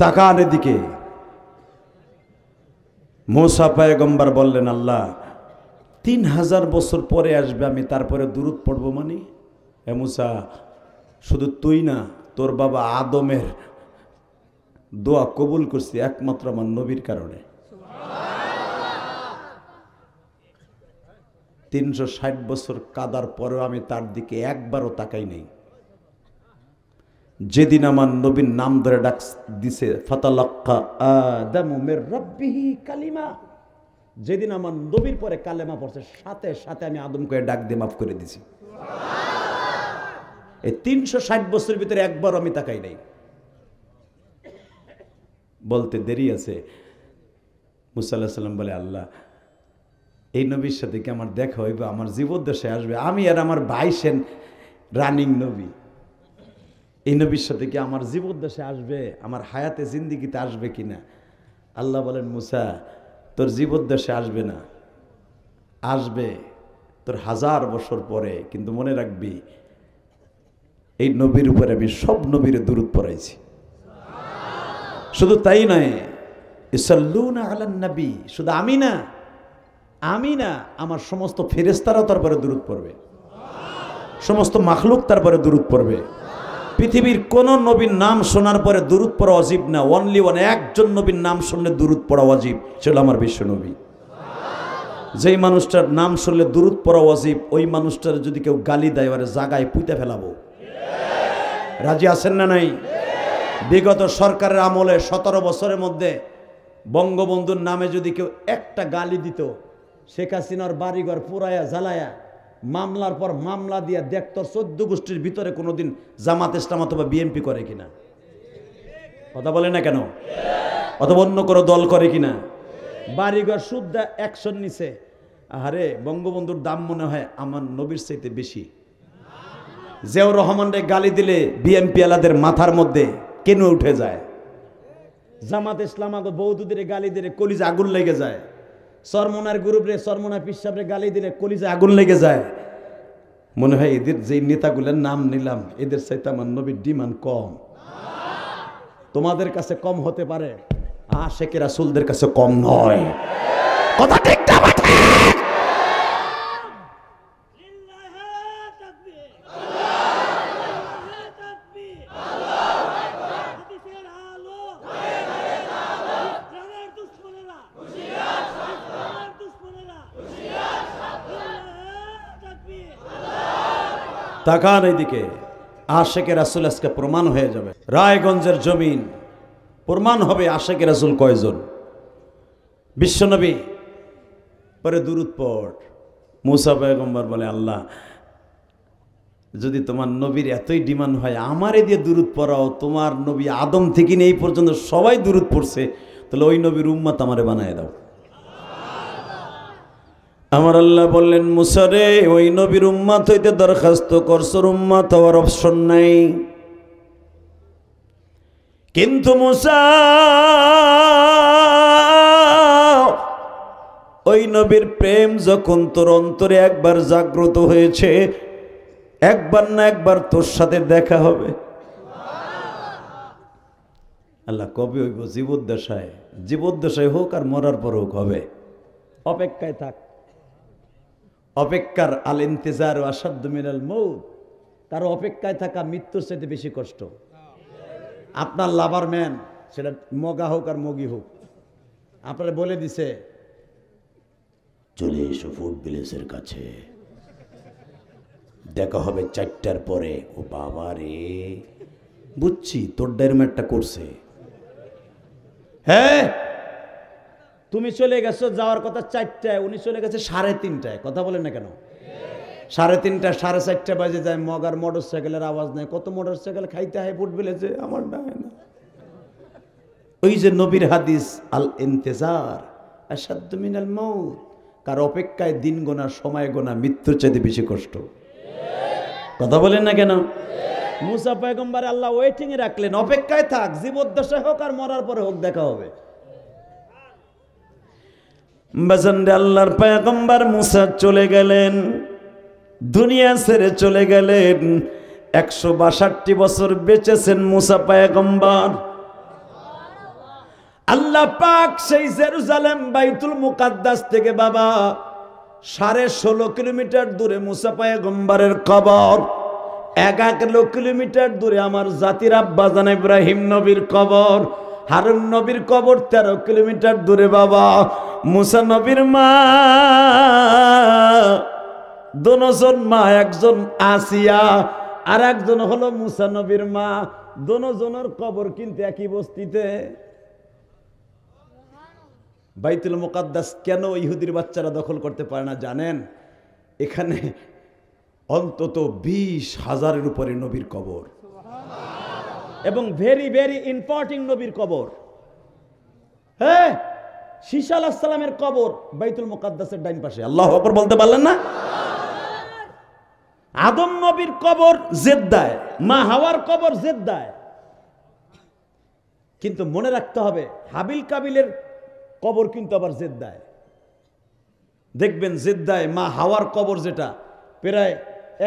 তাকান এদিকে মোসা পায়গম্বার বললেন আল্লাহ তিন হাজার বছর পরে আসবে আমি তারপরে দূরত পড়বো মানে এমুসা শুধু তুই না তোর বাবা আদমের দোয়া কবুল করছি একমাত্র আমার নবীর কারণে তিনশো ষাট বছর কাদার পরেও আমি তার দিকে একবারও তাকাই নেই যেদিন আমার নবীর নাম ধরে ডাক দিছে কালিমা যেদিন আমার নবীর পরে কালেমা পড়ছে সাথে সাথে আমি আদম করে ডাক দিয়ে মাফ করে দিছি এই তিনশো ষাট বছরের ভিতরে একবার আমি তাকাই নাই বলতে দেরি আছে মুসাল্লাহ সাল্লাম বলে আল্লাহ এই নবীর সাথে কি আমার দেখা হইবে আমার জীবদ্দশায় আসবে আমি আর আমার সেন রানিং নবী এই নবীর সাথে কি আমার জীবদ্দশায় আসবে আমার হায়াতে জিন্দিগিতে আসবে কি না আল্লাহ বলেন মুসা তোর জীবদ্দশে আসবে না আসবে তোর হাজার বছর পরে কিন্তু মনে রাখবি এই নবীর উপরে আমি সব নবীরে দূরত পড়াইছি শুধু তাই নয় ইসল্লুন আলান নবী শুধু আমি না আমি না আমার সমস্ত ফেরেস্তারাও তারপরে দূরত পড়বে সমস্ত মাখলুক তারপরে দূরত পড়বে পৃথিবীর কোন নবীর নাম শোনার পরে দূরত পড়া অজীব না অনলি ওয়ান একজন নবীর নাম শুনলে দূরত পড়া অজীব ছিল আমার বিশ্ব নবী যেই মানুষটার নাম শুনলে দূরত পড়া অজীব ওই মানুষটার যদি কেউ গালি দেয় এবারে জাগায় পুঁতে ফেলাবো রাজি আছেন না নাই বিগত সরকারের আমলে সতেরো বছরের মধ্যে বঙ্গবন্ধুর নামে যদি কেউ একটা গালি দিত শেখ হাসিনার বাড়িঘর পুরায়া জ্বালায়া মামলার পর মামলা দিয়া দেখত চোদ্দ গোষ্ঠীর ভিতরে কোনোদিন জামাত ইসলাম অথবা বিএনপি করে কিনা কথা বলে না কেন অথবা অন্য কোনো দল করে কিনা বাড়িঘর সুদ্ধা অ্যাকশন নিছে আরে বঙ্গবন্ধুর দাম মনে হয় আমার নবীর চাইতে বেশি জিয়াউর রহমানরে গালি দিলে বিএনপি আলাদের মাথার মধ্যে কেন উঠে যায় জামাত ইসলামাকে বৌদ্ধদের গালি দিলে কলিজ আগুন লেগে যায় সরমোনার গ্রুপরে সরমোনা পিসাবরে গালি দিলে কলিজে আগুন লেগে যায় মনে হয় এদের যে নেতাগুলোর নাম নিলাম এদের চাইতে আমার নবীর ডিমান্ড কম তোমাদের কাছে কম হতে পারে আশেকের রাসুলদের কাছে কম নয় কথা ঠিক তাকান এইদিকে আশেকে রাসুল আজকে প্রমাণ হয়ে যাবে রায়গঞ্জের জমিন প্রমাণ হবে আশেকে রাসুল কয়জন বিশ্বনবী পরে দূরত পট মুসা পয়গম্বর বলে আল্লাহ যদি তোমার নবীর এতই ডিমান্ড হয় আমারে দিয়ে দূরত পড়াও তোমার নবী আদম থেকে এই পর্যন্ত সবাই দূরত পড়ছে তাহলে ওই নবীর উম্মাত আমারে বানায় দাও আমার আল্লাহ বললেন মুসারে ওই নবীর উম্মাত হইতে দরখাস্ত করসর উম্মাত হওয়ার অপশন নাই কিন্তু মুসা ওই নবীর প্রেম যখন তোর অন্তরে একবার জাগ্রত হয়েছে একবার না একবার তোর সাথে দেখা হবে আল্লাহ কবে হইব জীবদ্দশায় জীবদ্দশায় হোক আর মরার পর হোক হবে অপেক্ষায় থাক অপেক্ষার আল ইন্তেজার ও মিনাল মৌত তার অপেক্ষায় থাকা মৃত্যুর চাইতে বেশি কষ্ট আপনার লাভার ম্যান সেটা মগা হোক আর মগি হোক আপনারা বলে দিছে চলে এসো ফুড ভিলেজের কাছে দেখা হবে চারটার পরে ও বাবা রে বুঝছি তোর ডেরমেটটা করছে হ্যাঁ তুমি চলে গেছো যাওয়ার কথা চারটায় উনি চলে গেছে সাড়ে তিনটায় কথা বলেন না কেন সাড়ে তিনটা সাড়ে চারটা বাজে যায় মগার মোটর সাইকেলের আওয়াজ নেই কত মোটর সাইকেল খাইতে হয় ফুট বেলেছে আমার না ওই যে নবীর হাদিস আল ইন্তেজার মিনাল মৌত কার অপেক্ষায় দিন গোনা সময় গোনা মৃত্যুর চাইতে বেশি কষ্ট কথা বলেন না কেন মুসা পয়গম্বার আল্লাহ ওয়েটিংয়ে রাখলেন অপেক্ষায় থাক জীবদ্দশায় হোক আর মরার পরে হোক দেখা হবে বাজানরে আল্লাহর পায়গম্বার মুসা চলে গেলেন দুনিয়া ছেড়ে চলে গেলেন একশো বাষট্টি বছর বেঁচেছেন মুসা পায়গম্বার আল্লাহ পাক সেই জেরুজালেম বাইতুল মুকাদ্দাস থেকে বাবা সাড়ে ষোলো কিলোমিটার দূরে মুসা পায়গম্বরের কবর এক কিলোমিটার দূরে আমার জাতির আব্বাজান ইব্রাহিম নবীর কবর হারুন নবীর কবর তেরো কিলোমিটার দূরে বাবা নবীর মা দুজন মা একজন আসিয়া আর একজন হলো নবীর মা দুজনের কবর কিন্তু একই বস্তিতে বাইতুল মোকাদ্দাস কেন ইহুদির বাচ্চারা দখল করতে পারে না জানেন এখানে অন্তত বিশ হাজারের উপরে নবীর কবর এবং ভেরি ভেরি ইম্পর্টিং নবীর কবর হ্যাঁ ঈশা আলাহ সালামের কবর বাইতুল মুকাদ্দাসের ডাইন পাশে আল্লাহ আকবর বলতে পারলেন না আদম নবীর কবর জেদ্দায় মা হাওয়ার কবর জেদ্দায় কিন্তু মনে রাখতে হবে হাবিল কাবিলের কবর কিন্তু আবার জেদ্দায় দেখবেন জেদ্দায় মা হাওয়ার কবর যেটা প্রায়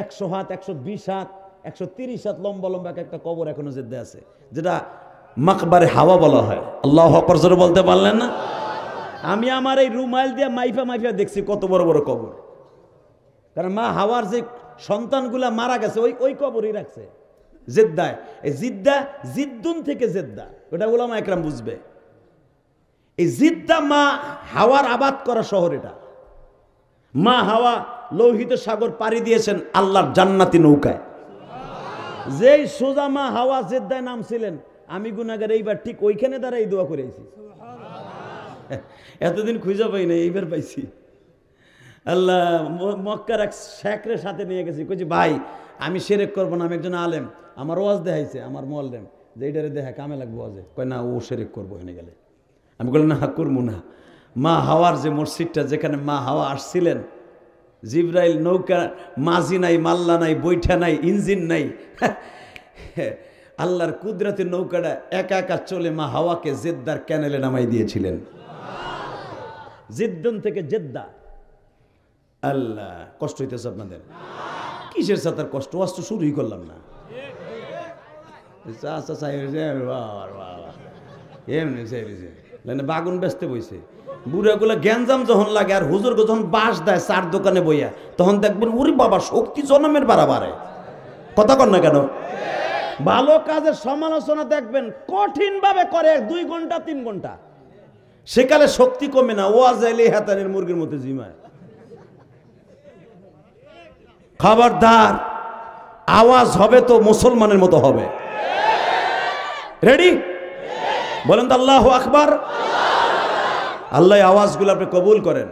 একশো হাত একশো বিশ হাত একশো তিরিশ হাত লম্বা লম্বা একটা কবর এখনো জেদ্দায় আছে যেটা মাকবারে হাওয়া বলা হয় আল্লাহ অপরজরে বলতে পারলেন না আমি আমার এই রুমাইল দিয়ে মাইফা মাইফা দেখছি কত বড় বড় কবর কারণ মা হাওয়ার যে সন্তানগুলা মারা গেছে ওই ওই কবরই রাখছে জেদ্দায় এই জিদ্দা জিদ্দুন থেকে জেদ্দা ওটা ওলামা একরাম বুঝবে এই জিদ্দা মা হাওয়ার আবাদ করা শহর এটা মা হাওয়া লৌহিত সাগর পাড়ি দিয়েছেন আল্লাহর জান্নাতি নৌকায় যেই সোজা মা হাওয়া জেদ্দায় নামছিলেন আমি গুনাগার এইবার ঠিক ওইখানে দাঁড়াই দোয়া করেছি এতদিন খুঁজে পাই না এইবার পাইছি আল্লাহ মক্কার এক শেখরে সাথে নিয়ে গেছি কইছি ভাই আমি সেরেক করবো না আমি একজন আলেম আমার ওয়াজ দেখাইছে আমার মোয়াল্লেম যে এইটারে দেখা কামে লাগবো ওয়াজে কয় না ও সেরেক করবো এনে গেলে আমি বললাম না করবো না মা হাওয়ার যে মসজিদটা যেখানে মা হাওয়া আসছিলেন জিব্রাইল নৌকা মাঝি নাই মাল্লা নাই বৈঠা নাই ইঞ্জিন নাই আল্লাহর কুদরাতের নৌকাটা একা একা চলে মা হাওয়াকে জেদ্দার ক্যানেলে নামাই দিয়েছিলেন জিদ্দন থেকে জেদ্দা আল্লাহ কষ্ট হইতেছে আপনাদের কিসের সাথে কষ্ট অস্ত্র শুরুই করলাম না মানে বাগুন ব্যস্ত বইছে বুড়াগুলো গ্যাঞ্জাম যখন লাগে আর হুজুরকে যখন বাস দেয় চার দোকানে বইয়া তখন দেখবেন উরি বাবা শক্তি জনমের বাড়াবাড়ে কথা কর না কেন ভালো কাজের সমালোচনা দেখবেন কঠিনভাবে করে দুই ঘন্টা তিন ঘন্টা সেকালে শক্তি কমে না ওয়াজ যাইলে হেতানের মুরগির মধ্যে জিমায় খাবারদার আওয়াজ হবে তো মুসলমানের মতো হবে রেডি বলেন তো আল্লাহ আকবর আল্লাহ আওয়াজগুলো আপনি কবুল করেন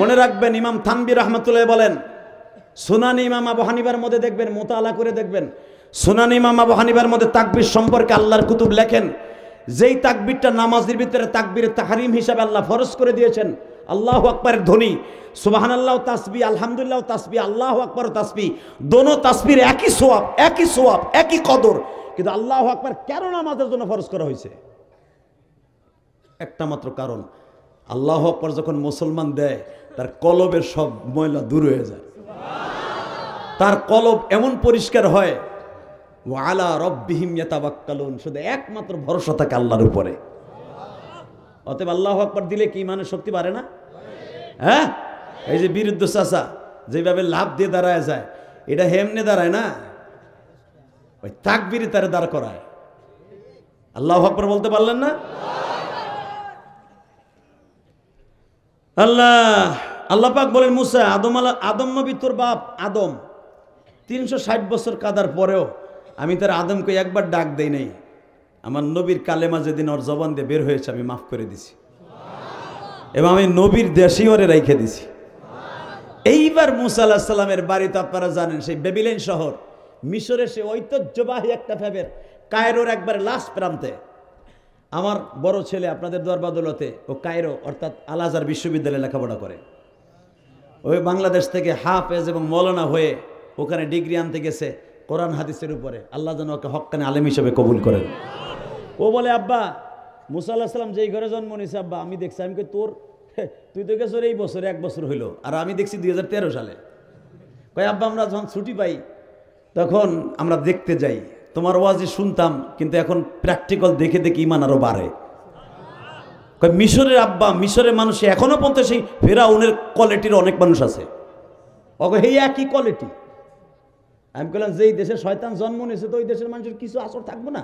মনে রাখবেন ইমাম থানবি রহমতুল্লাহ বলেন সুনানি ইমাম আবু হানিবার মধ্যে দেখবেন মোতালা করে দেখবেন সুনানি ইমাম আবু হানিবার মধ্যে তাকবির সম্পর্কে আল্লাহর কুতুব লেখেন যেই তাকবিরটা নামাজের ভিতরে তাকবির তাহারিম হিসাবে আল্লাহ ফরজ করে দিয়েছেন আল্লাহ আকবরের ধ্বনি সুবাহান আল্লাহ তাসবি আলহামদুলিল্লাহ তাসবি আল্লাহ আকবর তাসবি দোনো তাসবির একই সোয়াব একই সোয়াব একই কদর কিন্তু আল্লাহ আকবর কেন নামাজের জন্য ফরজ করা হয়েছে একটা মাত্র কারণ আল্লাহ আকবর যখন মুসলমান দেয় তার কলবের সব ময়লা দূর হয়ে যায় তার কলব এমন পরিষ্কার হয় ও আলা রব্বিহিম ইয়াতাবাক্কালুন শুধু একমাত্র ভরসা থাকে আল্লাহর উপরে অতএব আল্লাহ আকবার দিলে কি ইমানের শক্তি বাড়ে না হ্যাঁ এই যে বিরুদ্ধ চাষা যেভাবে লাভ দিয়ে দাঁড়ায় যায় এটা হেমনে দাঁড়ায় না ওই তাকবিরে তারা দাঁড় করায় আল্লাহ আকবর বলতে পারলেন না আল্লাহ আল্লাহ পাক বলেন মুসা আদম আলা আদম নবী তোর বাপ আদম তিনশো ষাট বছর কাদার পরেও আমি তার আদমকে একবার ডাক দেই নাই আমার নবীর কালেমা যেদিন ওর জবান দিয়ে বের হয়েছে আমি মাফ করে দিছি এবং আমি নবীর দেশই ওরে রেখে দিছি এইবার মুসা আল্লাহ সাল্লামের বাড়ি তো আপনারা জানেন সেই বেবিলেন শহর মিশরে সে ঐতিহ্যবাহী একটা ফ্যাবের কায়রোর একবার লাস্ট প্রান্তে আমার বড় ছেলে আপনাদের দরবাদলতে ও কায়রো অর্থাৎ আলাজার বিশ্ববিদ্যালয়ে লেখাপড়া করে ওই বাংলাদেশ থেকে হাফ এজ এবং মলনা হয়ে ওখানে ডিগ্রি আনতে গেছে কোরআন হাদিসের উপরে আল্লাহ যেন ওকে হকানে আলেম হিসেবে কবুল করেন ও বলে আব্বা মুসা আল্লাহ সাল্লাম যেই ঘরে জন্ম নিয়েছে আব্বা আমি দেখছি আমি তোর তুই তো গেছো এই বছরে এক বছর হইল আর আমি দেখছি দুই সালে কয় আব্বা আমরা যখন ছুটি পাই তখন আমরা দেখতে যাই তোমার ওয়াজি শুনতাম কিন্তু এখন প্র্যাকটিক্যাল দেখে দেখে ইমান আরও বাড়ে কয় মিশরের আব্বা মিশরের মানুষ এখনও পর্যন্ত সেই ফেরাউনের কোয়ালিটির অনেক মানুষ আছে অগ এই একই কোয়ালিটি আমি বললাম যেই দেশে শয়তান জন্ম নিয়েছে তো ওই দেশের মানুষের কিছু আসর থাকবো না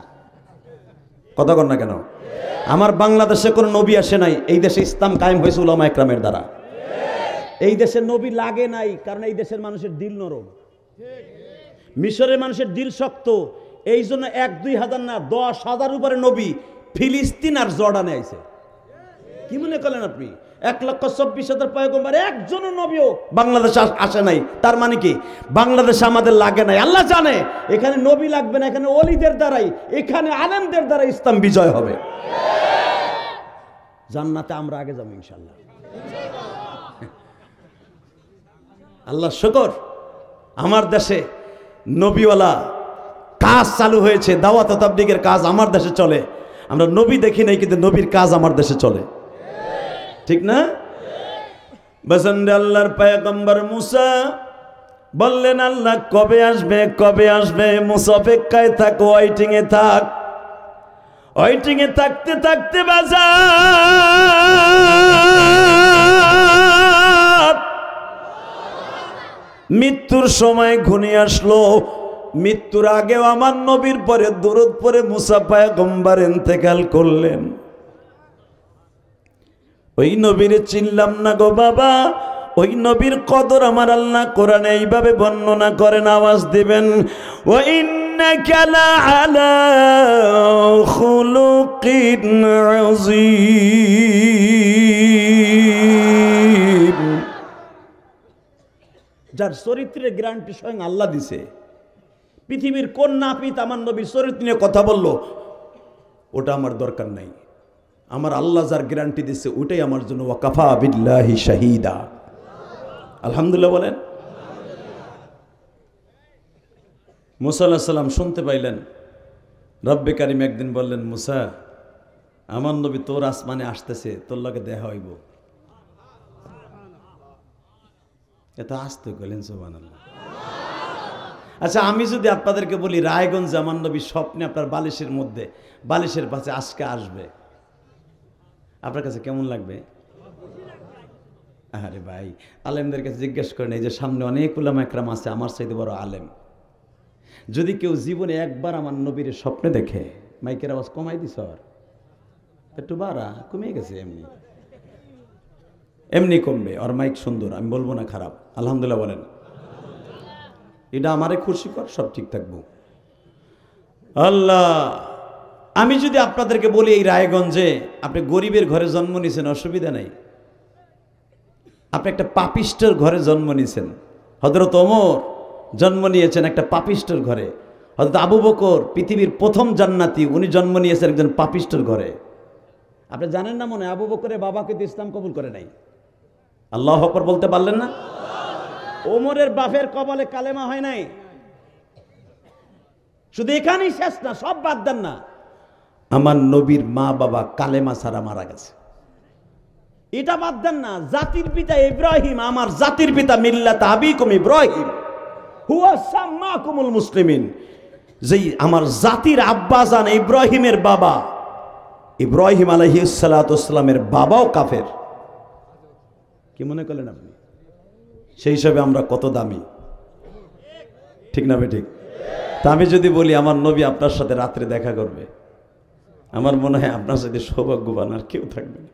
কথা কর না কেন আমার বাংলাদেশে কোনো নবী আসে নাই এই দেশে ইসলাম কায়েম হয়েছে উলামা একরামের দ্বারা এই দেশের নবী লাগে নাই কারণ এই দেশের মানুষের দিল নরম মিশরের মানুষের দিল শক্ত এই জন্য এক দুই হাজার না দশ হাজার উপরে নবী ফিলিস্তিন আর জর্ডানে আইছে কি মনে করেন আপনি এক লক্ষ চব্বিশ হাজার পয়গম্বর একজনও নবীও বাংলাদেশে আসে নাই তার মানে কি বাংলাদেশে আমাদের লাগে নাই আল্লাহ জানে এখানে নবী লাগবে না এখানে অলিদের দ্বারাই এখানে আলেমদের দ্বারা ইসলাম বিজয় হবে জান্নাতে আমরা আগে যাবো ইনশাল্লাহ আল্লাহ শকর আমার দেশে নবীওয়ালা কাজ চালু হয়েছে দাওয়াত কাজ আমার দেশে চলে আমরা নবী দেখি নাই কিন্তু নবীর কাজ আমার দেশে চলে ঠিক না বসন্দে আল্লাহর পায়গম্বর মুসা বললেন আল্লাহ কবে আসবে কবে আসবে মুসা অপেক্ষায় থাক এ থাক এ থাকতে থাকতে বাজার মৃত্যুর সময় ঘুনি আসলো মৃত্যুর আগেও আমার নবীর পরে দূরত পরে মুসা পায়গম্বর এতেকাল করলেন ওই নবীর চিনলাম না গো বাবা ওই নবীর কদর আমার আল্লাহ কোরআনে এইভাবে বর্ণনা করেন আওয়াজ দিবেন ওই খেলা আলা যার চরিত্রে গ্যারান্টি স্বয়ং আল্লাহ দিছে পৃথিবীর কোন নাপিত আমার নবীর চরিত্র নিয়ে কথা বলল ওটা আমার দরকার নাই আমার আল্লাহ যার গ্যারান্টি দিচ্ছে ওটাই আমার জন্য ওয়াকাফা বিল্লাহি শাহিদা আলহামদুলিল্লাহ বলেন মুসা আল্লাহ সাল্লাম শুনতে পাইলেন রব্বে কারিম একদিন বললেন মুসা আমার নবী তোর আসমানে আসতেছে তোর লাগে দেখা হইব এত আসতে গেলেন সোমান আচ্ছা আমি যদি আপনাদেরকে বলি রায়গঞ্জ আমার নবী স্বপ্নে আপনার বালিশের মধ্যে বালিশের পাশে আজকে আসবে আপনার কাছে কেমন লাগবে আরে ভাই আলেমদের কাছে জিজ্ঞেস করেন এই যে সামনে অনেক উলামা একরাম আছে আমার চাইতে বড় আলেম যদি কেউ জীবনে একবার আমার নবীর স্বপ্নে দেখে মাইকের আওয়াজ কমাই দিস আর একটু বাড়া কমে গেছে এমনি এমনি কমবে আর মাইক সুন্দর আমি বলবো না খারাপ আলহামদুলিল্লাহ বলেন এটা আমারে খুশি কর সব ঠিক থাকবো আল্লাহ আমি যদি আপনাদেরকে বলি এই রায়গঞ্জে আপনি গরিবের ঘরে জন্ম নিয়েছেন অসুবিধা নাই আপনি একটা পাপিষ্টের ঘরে জন্ম নিয়েছেন হজরত ওমর জন্ম নিয়েছেন একটা পাপিষ্টের ঘরে হজরত আবু বকর পৃথিবীর প্রথম জান্নাতি উনি জন্ম নিয়েছেন একজন পাপিষ্টের ঘরে আপনি জানেন না মনে আবু বকরের বাবাকে তো ইসলাম কবুল করে নাই আল্লাহ হকর বলতে পারলেন না ওমরের বাপের কবলে কালেমা হয় নাই শুধু এখানেই শেষ না সব বাদ দেন না আমার নবীর মা বাবা কালেমা ছাড়া মারা গেছে এটা বাদ দেন না জাতির পিতা ইব্রাহিম আমার জাতির পিতা মিল্লা তাবিকুম ইব্রাহিম হুয়া সাম্মা মুসলিমিন যে আমার জাতির আব্বাজান ইব্রাহিমের বাবা ইব্রাহিম আলহিসালামের বাবাও কাফের কি মনে করলেন আপনি সেই হিসাবে আমরা কত দামি ঠিক না ঠিক তা আমি যদি বলি আমার নবী আপনার সাথে রাত্রে দেখা করবে আমার মনে হয় আপনার সাথে সৌভাগ্যবান আর কেউ থাকবে না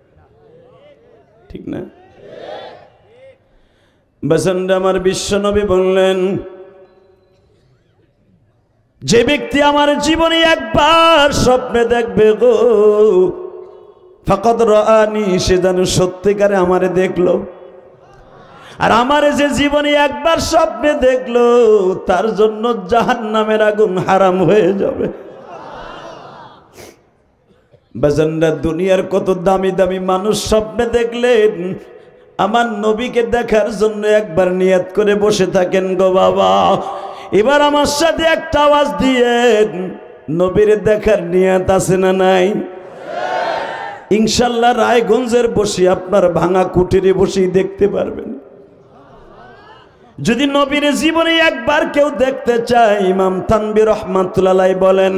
ঠিক না বেসন্ড আমার বিশ্বনবী বললেন যে ব্যক্তি আমার জীবনে একবার স্বপ্নে দেখবে গো ফকত রানি সে যেন সত্যিকারে আমারে দেখলো আর আমার যে জীবনে একবার স্বপ্নে দেখলো তার জন্য জাহান নামের আগুন হারাম হয়ে যাবে বাজানরা দুনিয়ার কত দামি দামি মানুষ স্বপ্নে দেখলেন আমার নবীকে দেখার জন্য একবার নিয়াত করে বসে থাকেন গো বাবা এবার আমার সাথে একটা আওয়াজ দিয়ে নবীর দেখার নিয়াত আছে না নাই ইনশাল্লাহ রায়গঞ্জের বসে আপনার ভাঙা কুটিরে বসেই দেখতে পারবেন যদি নবীর জীবনে একবার কেউ দেখতে চায় ইমাম তানবির রহমাতুল্লাহ বলেন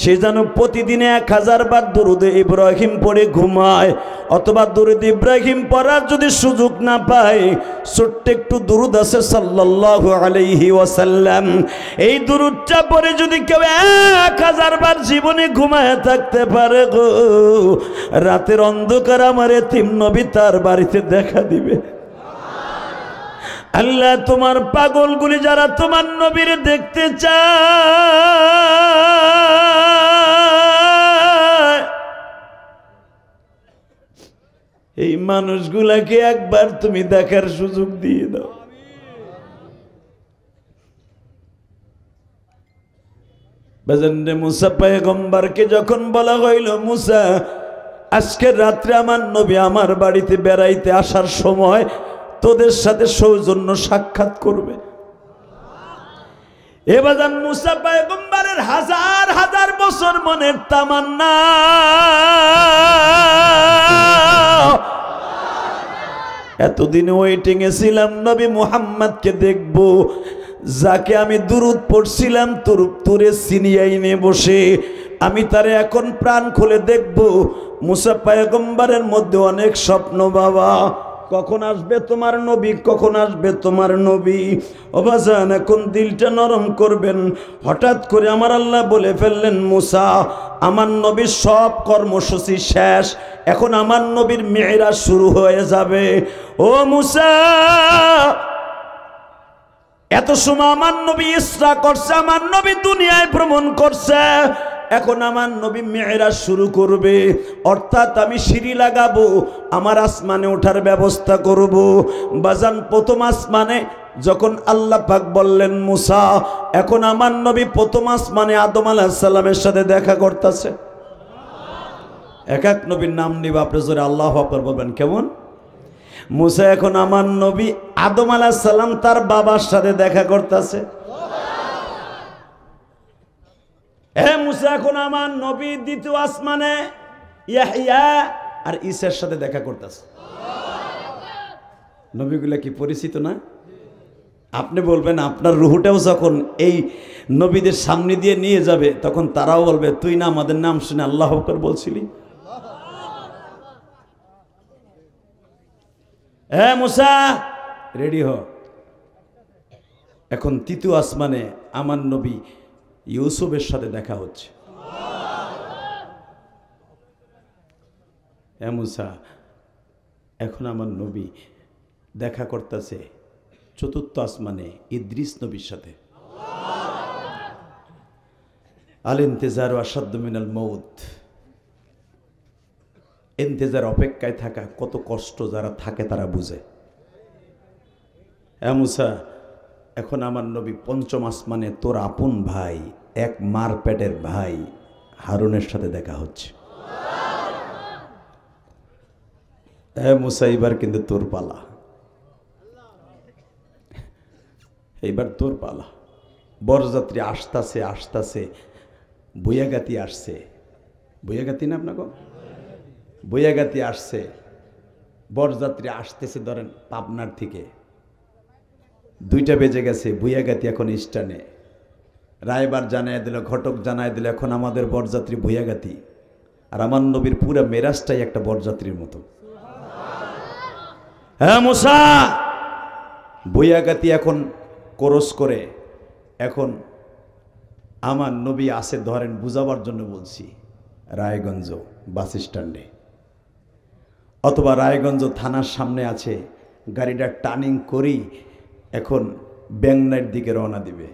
সে যেন প্রতিদিনে এক হাজার বার দরুদে ইব্রাহিম পড়ে ঘুমায় অথবা দরুদ ইব্রাহিম পড়ার যদি সুযোগ না পায় ছোট্ট একটু দুরুদ আছে সাল্লাহ আলহি ওয়াসাল্লাম এই দুরুদটা পরে যদি কেউ এক হাজার বার জীবনে ঘুমায় থাকতে পারে গো রাতের অন্ধকার আমার এতিম নবী তার বাড়িতে দেখা দিবে আল্লাহ তোমার পাগলগুলি যারা তোমার নবীর দেখতে চায় এই মানুষগুলাকে একবার তুমি দেখার সুযোগ দিয়ে দাও বাজানরে মুসা পায়গম্বারকে যখন বলা হইল মুসা আজকের রাত্রে আমার নবী আমার বাড়িতে বেড়াইতে আসার সময় তোদের সাথে সৌজন্য সাক্ষাৎ করবে এবার মুসা পায়গম্বারের হাজার হাজার বছর মনের তামান্না এতদিন ওয়েটিং এ ছিলাম নবী মুহাম্মদকে দেখব যাকে আমি দূরত পড়ছিলাম তোর তোরে সিনিয়াইনে বসে আমি তারে এখন প্রাণ খুলে দেখব মুসা পায়গম্বারের মধ্যে অনেক স্বপ্ন বাবা কখন আসবে তোমার নবী কখন আসবে তোমার নবী অবাজান এখন দিলটা নরম করবেন হঠাৎ করে আমার আল্লাহ বলে ফেললেন মুসা আমার নবীর সব কর্মসূচি শেষ এখন আমার নবীর মেয়েরা শুরু হয়ে যাবে ও মুসা এত সময় আমার নবী ইসরা করছে আমার নবী দুনিয়ায় ভ্রমণ করছে এখন আমার নবী মেয়েরা শুরু করবে অর্থাৎ আমি সিঁড়ি লাগাবো আমার আসমানে ওঠার ব্যবস্থা করব। বাজান প্রথম আসমানে যখন আল্লাহ পাক বললেন মুসা এখন আমার নবী প্রথম আসমানে আদম আলাহিসাল্লামের সাথে দেখা করতেছে এক এক নবীর নাম নিব আপনি জোরে আল্লাহ আকবর বলবেন কেমন মুসা এখন আমার নবী আদম সাল্লাম তার বাবার সাথে দেখা করতেছে এ মুসা এখন আমার নবী দ্বিতীয় আসমানে ইয়াহিয়া আর ঈশার সাথে দেখা করতেছে নবীগুলা কি পরিচিত না আপনি বলবেন আপনার রুহুটাও যখন এই নবীদের সামনে দিয়ে নিয়ে যাবে তখন তারাও বলবে তুই না আমাদের নাম শুনে আল্লাহ হকর বলছিলি হ্যাঁ মুসা রেডি হ এখন তৃতীয় আসমানে আমার নবী ইউসুফের সাথে দেখা হচ্ছে এমুসা এখন আমার নবী দেখা করতেছে চতুর্থ আসমানে ইদ্রিস নবীর সাথে আল ইন্তেজার আসাদ্দ মিনাল মৌদ ইন্তেজার অপেক্ষায় থাকা কত কষ্ট যারা থাকে তারা বুঝে এমুসা এখন আমার নবী পঞ্চম আসমানে তোর আপন ভাই এক মার পেটের ভাই হারুনের সাথে দেখা হচ্ছে হ্যাঁ মুসা এবার কিন্তু তোর পালা এইবার তোর পালা বরযাত্রী আসতাছে আসতাছে বইয়াগাতি আসছে বইয়াগাতি না আপনাকে বইয়াগাতি আসছে বরযাত্রী আসতেছে ধরেন পাবনার থেকে দুইটা বেজে গেছে ভুইয়াগাতি এখন ইস্টানে রায়বার জানাই দিল ঘটক জানাই দিল এখন আমাদের বরযাত্রী ভুইয়াগাতি আর আমার নবীর পুরা মেরাজটাই একটা বরযাত্রীর মতো হ্যাঁ মুসা বইয়াগাতি এখন করস করে এখন আমার নবী আসে ধরেন বুঝাবার জন্য বলছি রায়গঞ্জ বাস স্ট্যান্ডে অথবা রায়গঞ্জ থানার সামনে আছে গাড়িটা টার্নিং করি এখন ব্যাংনাইট দিকে রওনা দিবে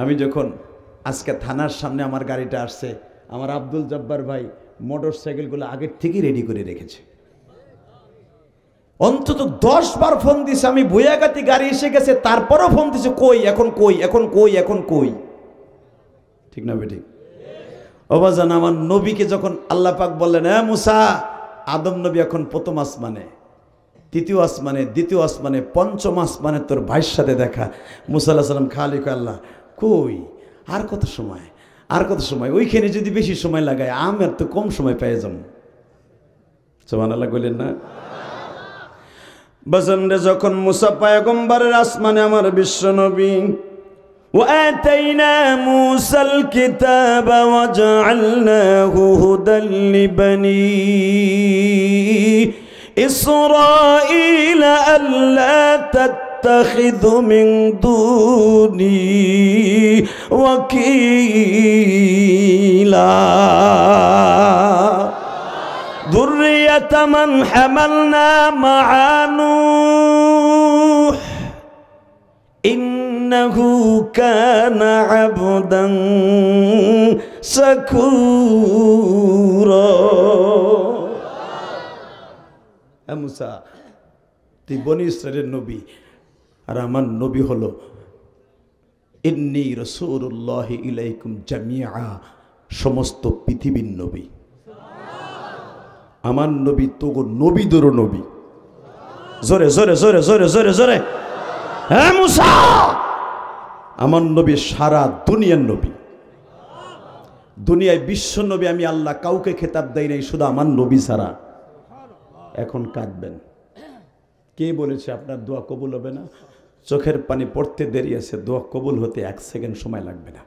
আমি যখন আজকে থানার সামনে আমার গাড়িটা আসছে আমার আব্দুল জব্বার ভাই মোটর সাইকেলগুলো আগের থেকেই রেডি করে রেখেছে অন্তত দশ বার ফোন দিছে আমি বইয়াগাতি গাড়ি এসে গেছে তারপরও ফোন দিছে কই এখন কই এখন কই এখন কই ঠিক না বেঠিক অবাজান আমার নবীকে যখন আল্লাপাক বললেন হ্যাঁ মুসা আদম নবী এখন প্রথম আসমানে তৃতীয় আসমানে দ্বিতীয় আসমানে পঞ্চম আসমানে তোর ভাইয়ের সাথে দেখা মুসাল্লাহ সাল্লাম খালি আল্লাহ কই আর কত সময় আর কত সময় ওইখানে যদি বেশি সময় লাগায় আমার তো কম সময় পেয়ে যাব সোমান আল্লাহ বললেন না বসন্তে যখন মুসা পায়গম্বরের আসমানে আমার বিশ্বনবী وآتينا موسى الكتاب وجعلناه هدى لبني إسرائيل ألا تتخذ من دوني وكيلا ذرية من حملنا مع نوح إنه كان عبدا سكورا মুসা তুই বনি ইসরায়েলের নবী আর আমার নবী হলো ইন্নি রসুল্লাহ ইলাইকুম জামিয়া সমস্ত পৃথিবীর নবী আমার নবী তোগো নবী দোর নবী জোরে জোরে জোরে জোরে জোরে জোরে হ্যাঁ মুসা আমার নবী সারা দুনিয়ার নবী দুনিয়ায় বিশ্ব নবী আমি আল্লাহ কাউকে খেতাব দেয় নাই শুধু আমার নবী সারা এখন কাঁদবেন কে বলেছে আপনার দোয়া কবুল হবে না চোখের পানি পড়তে দেরি আছে দোয়া কবুল হতে এক সেকেন্ড সময় লাগবে না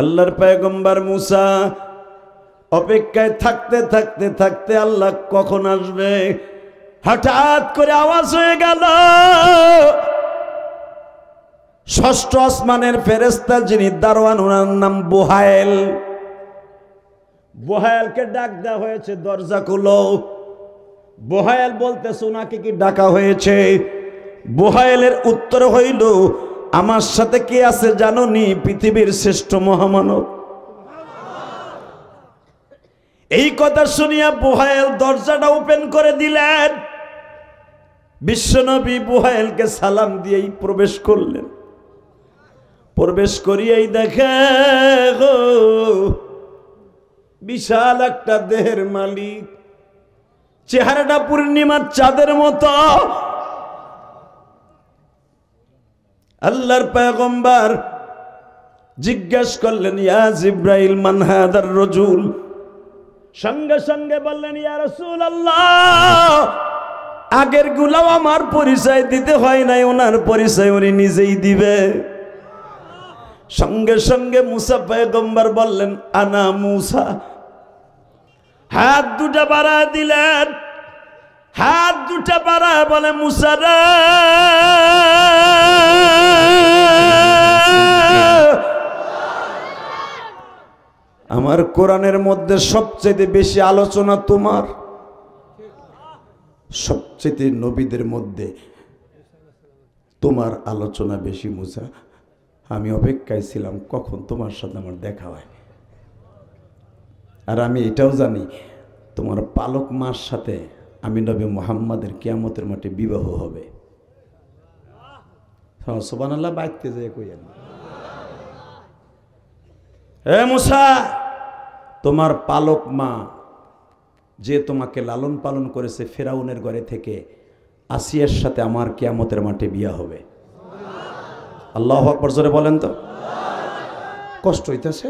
আল্লাহর পায়গম্বার মুসা অপেক্ষায় থাকতে থাকতে থাকতে আল্লাহ কখন আসবে হঠাৎ করে আওয়াজ হয়ে গেল ষষ্ঠ আসমানের ফেরেস্তা যিনি দারোয়ান ওনার নাম বোহায়েল বহায়ালকে ডাক দেওয়া হয়েছে দরজা খুলো বহায়াল বলতে সোনাকে কি ডাকা হয়েছে বহায়ালের উত্তর হইল আমার সাথে কে আছে জাননি পৃথিবীর শ্রেষ্ঠ মহামানব এই কথা শুনিয়া বোহায়াল দরজাটা ওপেন করে দিলেন বিশ্বনবী বোহায়ালকে সালাম দিয়েই প্রবেশ করলেন প্রবেশ করিয়াই দেখে বিশাল একটা দেহের মালিক চেহারাটা পূর্ণিমার চাঁদের মতো আল্লাহর পায়গম্বার জিজ্ঞেস করলেন ইয়াজ ইব্রাহিম মানহাদার রজুল সঙ্গে সঙ্গে বললেন ইয়া রসুল আল্লাহ আগের গুলাও আমার পরিচয় দিতে হয় নাই ওনার পরিচয় উনি নিজেই দিবে সঙ্গে সঙ্গে মুসা পয়গম্বর বললেন আনা মুসা হাত দুটা বাড়া দিলেন হাত দুটা বাড়া বলে মুসারা আমার কোরআনের মধ্যে সবচেয়ে বেশি আলোচনা তোমার সবচেয়ে নবীদের মধ্যে তোমার আলোচনা বেশি মুসা আমি অপেক্ষায় ছিলাম কখন তোমার সাথে আমার দেখা হয় আর আমি এটাও জানি তোমার পালক মার সাথে আমি নবী মোহাম্মদের কেয়ামতের মাঠে বিবাহ হবে সোবান আল্লাহ হে মুসা তোমার পালক মা যে তোমাকে লালন পালন করেছে ফেরাউনের ঘরে থেকে আসিয়ার সাথে আমার কেয়ামতের মাঠে বিয়া হবে আল্লাহ আকবর জোরে বলেন তো কষ্ট হইতেছে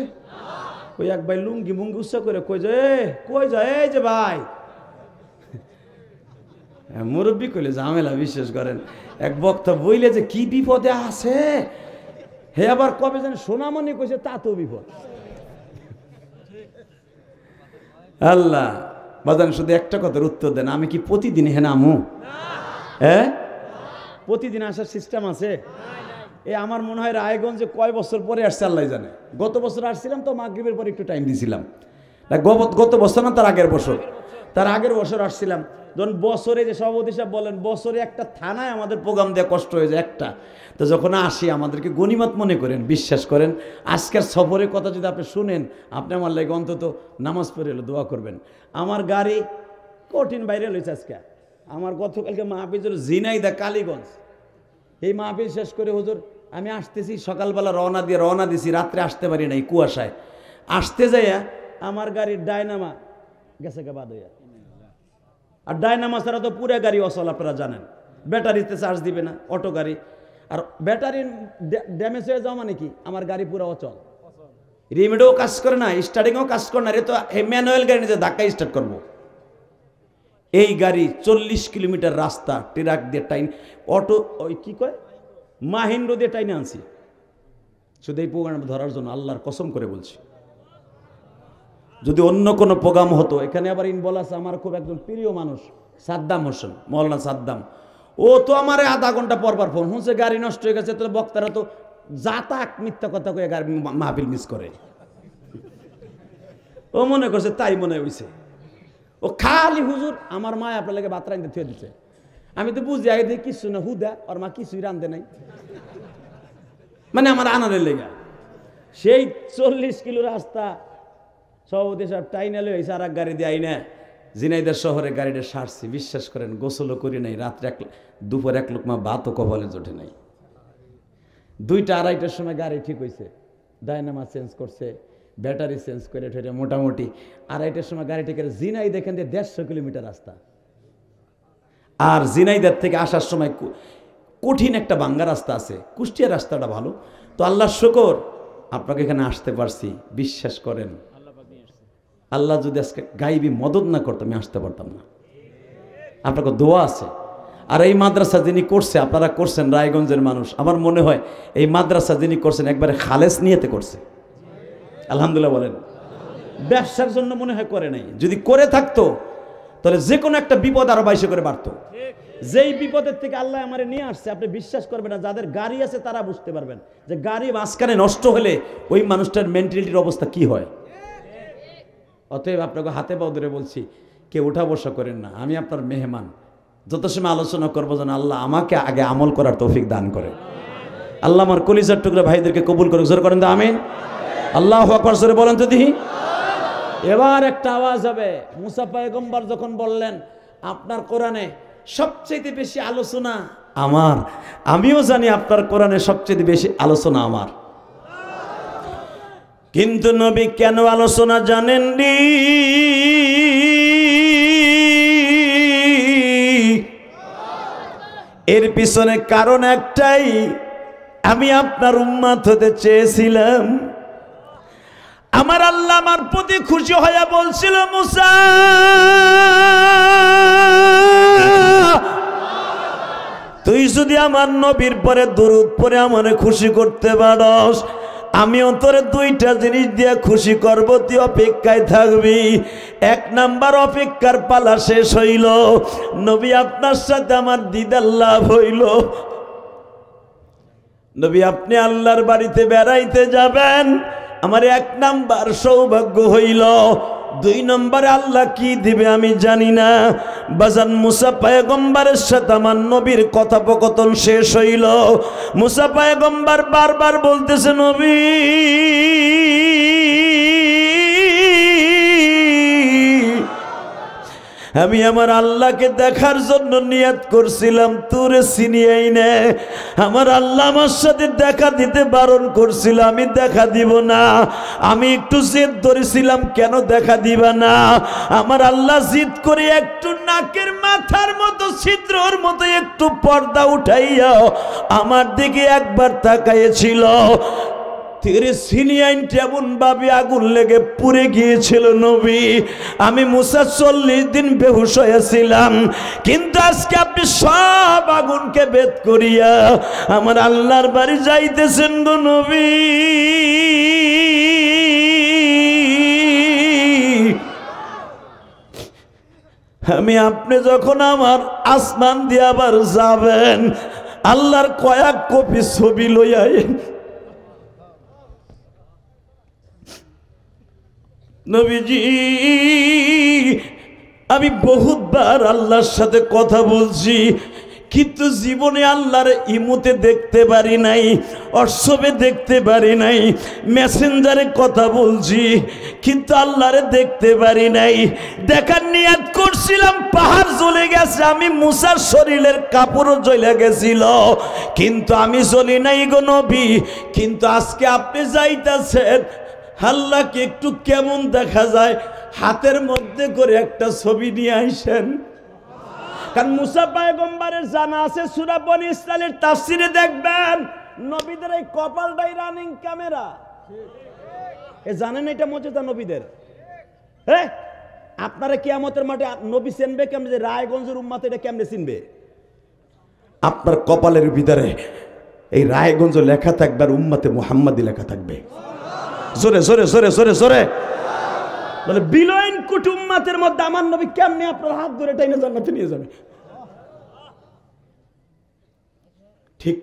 ওই এক ভাই লুঙ্গি মুঙ্গি উৎসাহ করে কই যে কই যায় এই যে ভাই হ্যাঁ, মুরব্বী কইলে ঝামেলা বিশ্বাস করেন এক বক্তা বইলে যে কি বিপদে আছে হে আবার কবে যেন সোনামণি কইছে তা তো বিপদ আল্লাহ বাজান শুধু একটা কথার উত্তর দেন আমি কি প্রতিদিন হে নামু হ্যাঁ প্রতিদিন আসার সিস্টেম আছে এ আমার মনে হয় রায়গঞ্জে কয় বছর পরে আসছে আল্লাহ জানে গত বছর আসছিলাম তো মাগরীবের পরে একটু টাইম দিয়েছিলাম গত বছর না তার আগের বছর তার আগের বছর আসছিলাম ধরুন বছরে যে সভাপতি সাহেব বলেন বছরে একটা থানায় আমাদের প্রোগ্রাম দেওয়া কষ্ট হয়ে যায় একটা তো যখন আসি আমাদেরকে গণিমত মনে করেন বিশ্বাস করেন আজকের সফরের কথা যদি আপনি শুনেন আপনি আমার লাগে অন্তত নামাজ পড়ে এলো দোয়া করবেন আমার গাড়ি কঠিন বাইরে রয়েছে আজকে আমার গতকালকে মাহফিজ হল জিনাইদা কালীগঞ্জ এই মাহফিল শেষ করে হুজুর আমি আসতেছি সকালবেলা রওনা দিয়ে রওনা দিছি রাত্রে আসতে পারি নাই কুয়াশায় আসতে যাইয়া আমার গাড়ির ডায়নামা গেছে বাদ হইয়া আর ডায়নামা ছাড়া তো পুরা গাড়ি অচল আপনারা জানেন ব্যাটারিতে চার্জ দিবে না অটো গাড়ি আর ব্যাটারি ড্যামেজ হয়ে যাওয়া মানে কি আমার গাড়ি পুরো অচল রিমেডও কাজ করে না স্টার্টিংও কাজ করে না রে তো ম্যানুয়াল গাড়ি নিজে ধাক্কা স্টার্ট করবো এই গাড়ি চল্লিশ কিলোমিটার রাস্তা ট্রাক দিয়ে টাইম অটো ওই কী কয় মাহিন দিয়ে টাইনে আনছি শুধু এই প্রোগ্রাম ধরার জন্য আল্লাহর কসম করে বলছি যদি অন্য কোনো প্রোগ্রাম হতো এখানে আবার ইনভলভ আছে আমার খুব একজন প্রিয় মানুষ সাদ্দাম হোসেন মৌলানা সাদ্দাম ও তো আমার আধা ঘন্টা পরবার ফোন হচ্ছে গাড়ি নষ্ট হয়ে গেছে তাহলে বক্তারা তো যাতাক মিথ্যা কথা কয়ে গাড়ি মাহফিল মিস করে ও মনে করছে তাই মনে হয়েছে ও খালি হুজুর আমার মায় লাগে বাতরা দিতে দিচ্ছে আমি তো বুঝি আগে দিয়ে কিছু না হুদা আর মা কিছুই রাঁধে নাই মানে আমার আনারের লেগা সেই চল্লিশ কিলো রাস্তা সভাপতি সব টাইনা লই আর এক গাড়ি দিয়ে না জিনাইদার শহরে গাড়িটা সারছি বিশ্বাস করেন গোসলও করি নাই রাত্রে এক দুপুর এক লোক মা ভাতও কবলে জোটে নাই দুইটা আড়াইটার সময় গাড়ি ঠিক হয়েছে ডায়নামা চেঞ্জ করছে ব্যাটারি চেঞ্জ করে ঠেটে মোটামুটি আড়াইটার সময় গাড়ি ঠিক করে জিনাই দেখেন যে দেড়শো কিলোমিটার রাস্তা আর জিনাইদার থেকে আসার সময় কঠিন একটা বাঙ্গা রাস্তা আছে কুষ্টিয়া রাস্তাটা ভালো তো আল্লাহ শকর আপনাকে এখানে আসতে পারছি বিশ্বাস করেন আল্লাহ যদি আজকে গাইবি মদত না করতো আমি আসতে পারতাম না আপনাকে দোয়া আছে আর এই মাদ্রাসা যিনি করছে আপনারা করছেন রায়গঞ্জের মানুষ আমার মনে হয় এই মাদ্রাসা যিনি করছেন একবারে খালেস নিয়েতে করছে আলহামদুলিল্লাহ বলেন ব্যবসার জন্য মনে হয় করে নাই যদি করে থাকতো তাহলে যে কোনো একটা বিপদ আরো বাইশে করে বাড়তো যেই বিপদের থেকে আল্লাহ আমার নিয়ে আসছে আপনি বিশ্বাস করবেন না যাদের গাড়ি আছে তারা বুঝতে পারবেন যে গাড়ি মাঝখানে নষ্ট হলে ওই মানুষটার মেন্টালিটির অবস্থা কি হয় অতএব আপনাকে হাতে পাও ধরে বলছি কে উঠা বসা করেন না আমি আপনার মেহমান যত সময় আলোচনা করবো যেন আল্লাহ আমাকে আগে আমল করার তৌফিক দান করে আল্লাহ আমার কলিজার টুকরা ভাইদেরকে কবুল করে জোর করেন তো আমিন আল্লাহ হকর জোরে বলেন যদি এবার একটা আওয়াজ হবে মুসা পায়গম্বর যখন বললেন আপনার কোরআনে সবচেয়ে বেশি আলোচনা আমার আমিও জানি আপনার কোরআনে সবচেয়ে বেশি আলোচনা আমার কিন্তু নবী কেন আলোচনা জানেন নি এর পিছনে কারণ একটাই আমি আপনার উন্মাদ হতে চেয়েছিলাম আমার আল্লাহ আমার প্রতি খুশি হইয়া বলছিল মুসা তুই যদি আমার নবীর পরে দূরত পরে আমার খুশি করতে পারস আমি অন্তরে দুইটা জিনিস দিয়ে খুশি করব তুই অপেক্ষায় থাকবি এক নাম্বার অপেক্ষার পালা শেষ হইল নবী আপনার সাথে আমার দিদার লাভ হইল নবী আপনি আল্লাহর বাড়িতে বেড়াইতে যাবেন আমার এক নাম্বার সৌভাগ্য হইল দুই নম্বরে আল্লাহ কি দিবে আমি জানি না বাজান মুসাফায় গম্বারের সাথে আমার নবীর কথোপকথন শেষ হইল মুসাফায় গম্বার বারবার বলতেছে নবী আমি আমার আল্লাহকে দেখার জন্য নিয়াত করছিলাম তুরে সিনিয়াই নে আমার আল্লাহ আমার সাথে দেখা দিতে বারণ করছিল আমি দেখা দিব না আমি একটু জেদ ধরেছিলাম কেন দেখা দিবা না আমার আল্লাহ জিদ করে একটু নাকের মাথার মতো ছিদ্রর মতো একটু পর্দা উঠাইয়া আমার দিকে একবার তাকাইয়েছিল সিরিয়াইনটি এমনভাবে আগুন লেগে পুড়ে গিয়েছিল নবী আমি মুসা চল্লিশ দিন কিন্তু আজকে আপনি সব আগুনকে করিয়া আমার আল্লাহর বাড়ি যাইতেছেন গো নবী আমি আপনি যখন আমার আসমান দিয়ে আবার যাবেন আল্লাহর কয়েক কপি ছবি লইয়াই নবীজি আমি বহুতবার আল্লাহর সাথে কথা বলছি কিন্তু জীবনে আল্লাহর ইমুতে দেখতে পারি নাই অসবে দেখতে পারি নাই মেসেঞ্জারে কথা বলছি কিন্তু আল্লাহরে দেখতে পারি নাই দেখার নিয়াদ করছিলাম পাহাড় জ্বলে গেছে আমি মুসার শরীরের কাপড়ও জ্বলে গেছিল কিন্তু আমি জ্বলি নাই গো নবী কিন্তু আজকে আপনি যাইতেছেন হাল্লাকে একটু কেমন দেখা যায় হাতের মধ্যে করে একটা ছবি নিয়ে আইসেন কারণ মুসা পায়গম্বারের জানা আছে সুরাপন ইসলামের তাফসিরে দেখবেন নবীদের এই কপালটাই রানিং ক্যামেরা এ জানেন এটা মজুদা নবীদের হ্যাঁ আপনারা কেয়ামতের মাঠে নবী চিনবে কেমন যে রায়গঞ্জের উম্মাতে এটা কেমনে চিনবে আপনার কপালের ভিতরে এই রায়গঞ্জ লেখা থাকবে আর উম্মাতে মুহাম্মাদি লেখা থাকবে জোরে জোরে জোরে জোরে জোরে বলে বিলয়ন কুটুম্মাতের মধ্যে আমার নবী কেমনে আপনার হাত ধরে টাইনে জান্নাতে নিয়ে যাবে ঠিক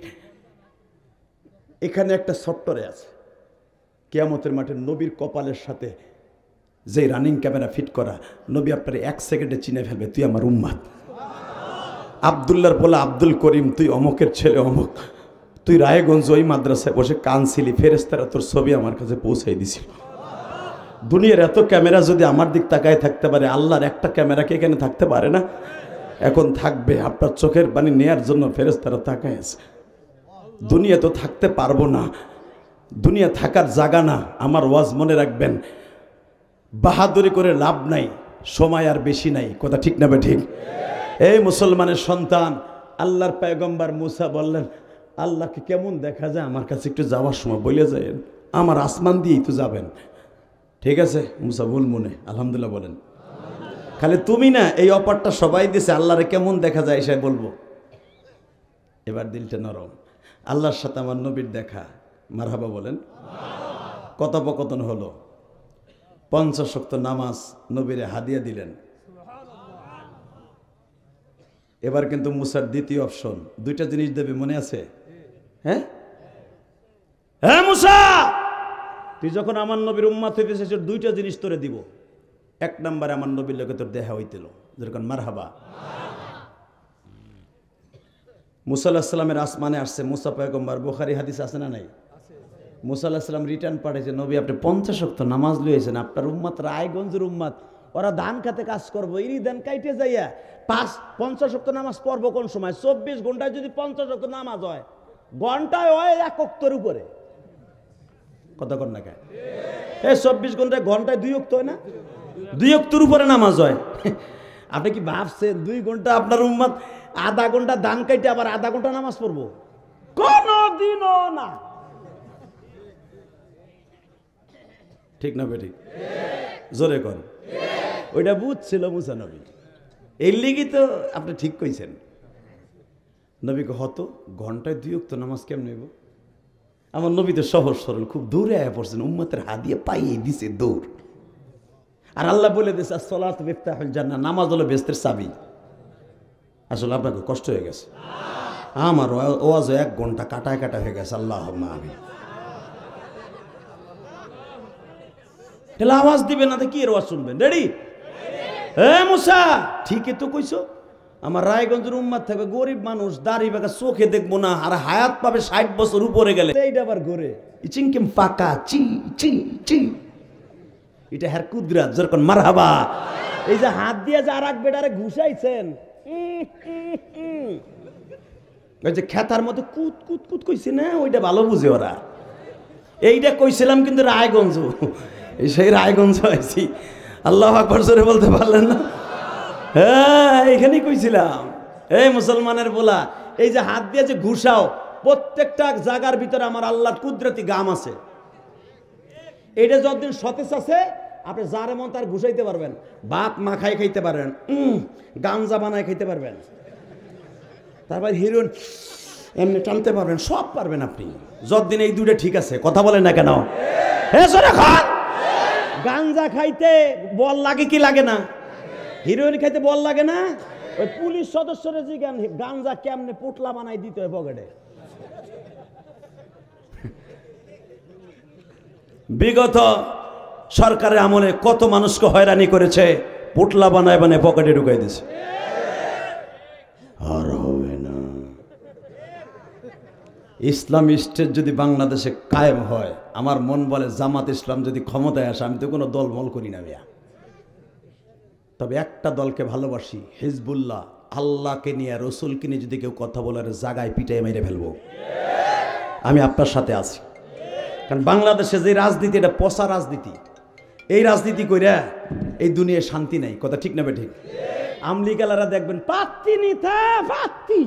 এখানে একটা সফটওয়্যার আছে কেয়ামতের মাঠে নবীর কপালের সাথে যে রানিং ক্যামেরা ফিট করা নবী আপনার এক সেকেন্ডে চিনে ফেলবে তুই আমার উম্মাদ আবদুল্লার বলা আব্দুল করিম তুই অমকের ছেলে অমক তুই রায়গঞ্জ ওই মাদ্রাসায় বসে কানছিলি ফেরেস্তারা তোর ছবি আমার কাছে পৌঁছাই দিছিল দুনিয়ার এত ক্যামেরা যদি আমার দিক তাকায় থাকতে পারে আল্লাহর একটা ক্যামেরা কে এখানে থাকতে পারে না এখন থাকবে আপনার চোখের পানি নেয়ার জন্য ফেরেস্তারা তাকায় আছে দুনিয়া তো থাকতে পারবো না দুনিয়া থাকার জাগা না আমার ওয়াজ মনে রাখবেন বাহাদুরি করে লাভ নাই সময় আর বেশি নাই কথা ঠিক না ঠিক এই মুসলমানের সন্তান আল্লাহর পায়গম্বার মুসা বললেন আল্লাহকে কেমন দেখা যায় আমার কাছে একটু যাওয়ার সময় বলে যায় আমার আসমান দিয়েই তো যাবেন ঠিক আছে মুসাবুল মনে আলহামদুলিল্লাহ বলেন খালি তুমি না এই অপারটা সবাই দিছে আল্লাহরে কেমন দেখা যায় সে বলবো এবার দিলটা নরম আল্লাহর সাথে আমার নবীর দেখা মারহাবা বলেন কথোপকথন হলো পঞ্চশক্ত নামাজ নবীরে হাদিয়া দিলেন এবার কিন্তু মুসার দ্বিতীয় অপশন দুইটা জিনিস দেবে মনে আছে হ্যাঁ হ্যাঁ মুসা তুই যখন আমার নবীর উম্মাত হইতে চাইছ দুইটা জিনিস তোরে দিব এক নম্বরে আমার নবীর লোকে তোর দেহা হইতেল যেরকম মারহাবা মুসাল্লাহামের আসমানে আসছে মুসা পায়গম্বার বোখারি হাদিস আছে না নাই মুসাল্লাহাম রিটার্ন পাঠিয়েছে নবী আপনি পঞ্চাশ শক্ত নামাজ লুয়েছেন আপনার উম্মাত রায়গঞ্জের উম্মাত ওরা ধান খাতে কাজ করবো ইরি ধান কাইটে যাইয়া পাঁচ পঞ্চাশ শক্ত নামাজ পড়বো কোন সময় চব্বিশ ঘন্টায় যদি পঞ্চাশ শক্ত নামাজ হয় ঘন্টায় হয় এক অক্তর উপরে কথা কন না কেন এই চব্বিশ ঘন্টায় ঘন্টায় দুই অক্ত হয় না দুই অক্তর উপরে নামাজ হয় আপনি কি ভাবছেন দুই ঘন্টা আপনার উম্মাদ আধা ঘন্টা ধান কাইটে আবার আধা ঘন্টা নামাজ পড়বো কোনো দিনও না ঠিক না বেঠিক জোরে কর ওইটা বুঝছিল মুসানবী এর লিগি তো আপনি ঠিক কইছেন নবীকে হত ঘন্টায় দুই অক্ত নামাজ কেমন নেব আমার নবী তো সহজ সরল খুব দূরে আয়া পড়ছেন উম্মতের হাদিয়ে পাইয়ে দিছে দৌড় আর আল্লাহ বলে দিয়েছে সলাত বেফতাহুল জান্না নামাজ হলো বেস্তের সাবি আসলে আপনাকে কষ্ট হয়ে গেছে আমার ওয়াজ এক ঘন্টা কাটায় কাটা হয়ে গেছে আল্লাহ আমি তাহলে আওয়াজ দিবেন না তো কি এর আওয়াজ শুনবেন রেডি হ্যাঁ মুসা ঠিকই তো কইছো আমার রায়গঞ্জের উম্মাদ থাকবে গরিব মানুষ দাড়ি বাঁকা চোখে দেখবো না আর হায়াত পাবে ষাট বছর উপরে গেলে এইটা আবার ঘরে চিংকিম পাকা চি চি চি এটা হ্যার কুদরাত যেরকম মার হাবা এই যে হাত দিয়ে যা আর এক বেটারে ঘুষাইছেন ওই যে খেতার মতো কুত কুত কুত কইছে না ওইটা ভালো বুঝে ওরা এইটা কইছিলাম কিন্তু রায়গঞ্জ সেই রায়গঞ্জ আছি আল্লাহ আকবর জোরে বলতে পারলেন না হ্যাঁ এখানেই কইছিলাম এই মুসলমানের বলা এই যে হাত দিয়ে যে ঘুষাও প্রত্যেকটা জায়গার ভিতরে আমার আল্লাহর কুদরতি গাম আছে এটা যতদিন সতেজ আছে আপনি যার মন তার ঘুষাইতে পারবেন ভাত মাখায় খাইতে পারবেন গাঞ্জা বানায় খাইতে পারবেন তারপর হিরোইন এমনি টানতে পারবেন সব পারবেন আপনি যতদিন এই দুটো ঠিক আছে কথা বলেন না কেন হ্যাঁ গাঞ্জা খাইতে বল লাগে কি লাগে না হিরোইন খাইতে বল লাগে না ওই পুলিশ সদস্যরে জিজ্ঞান গাঞ্জা কেমনে পোটলা বানাই দিতে হয় পকেটে বিগত সরকারের আমলে কত মানুষকে হয়রানি করেছে পুটলা বানায় বানায় পকেটে ঢুকাই দিছে আর হবে না ইসলাম স্টেট যদি বাংলাদেশে কায়েম হয় আমার মন বলে জামাত ইসলাম যদি ক্ষমতায় আসে আমি তো কোনো দলমল করি না ভাইয়া তবে একটা দলকে ভালোবাসি হিজবুল্লাহ আল্লাহকে নিয়ে রসুলকে নিয়ে যদি কেউ কথা বলার জায়গায় পিটাই মেরে ফেলবো আমি আপনার সাথে আছি কারণ বাংলাদেশে যে রাজনীতি এটা পচা রাজনীতি এই রাজনীতি কইরা এই দুনিয়ায় শান্তি নাই কথা ঠিক না ঠিক আমলিকালারা দেখবেন পাত্তি নিতা পাত্তি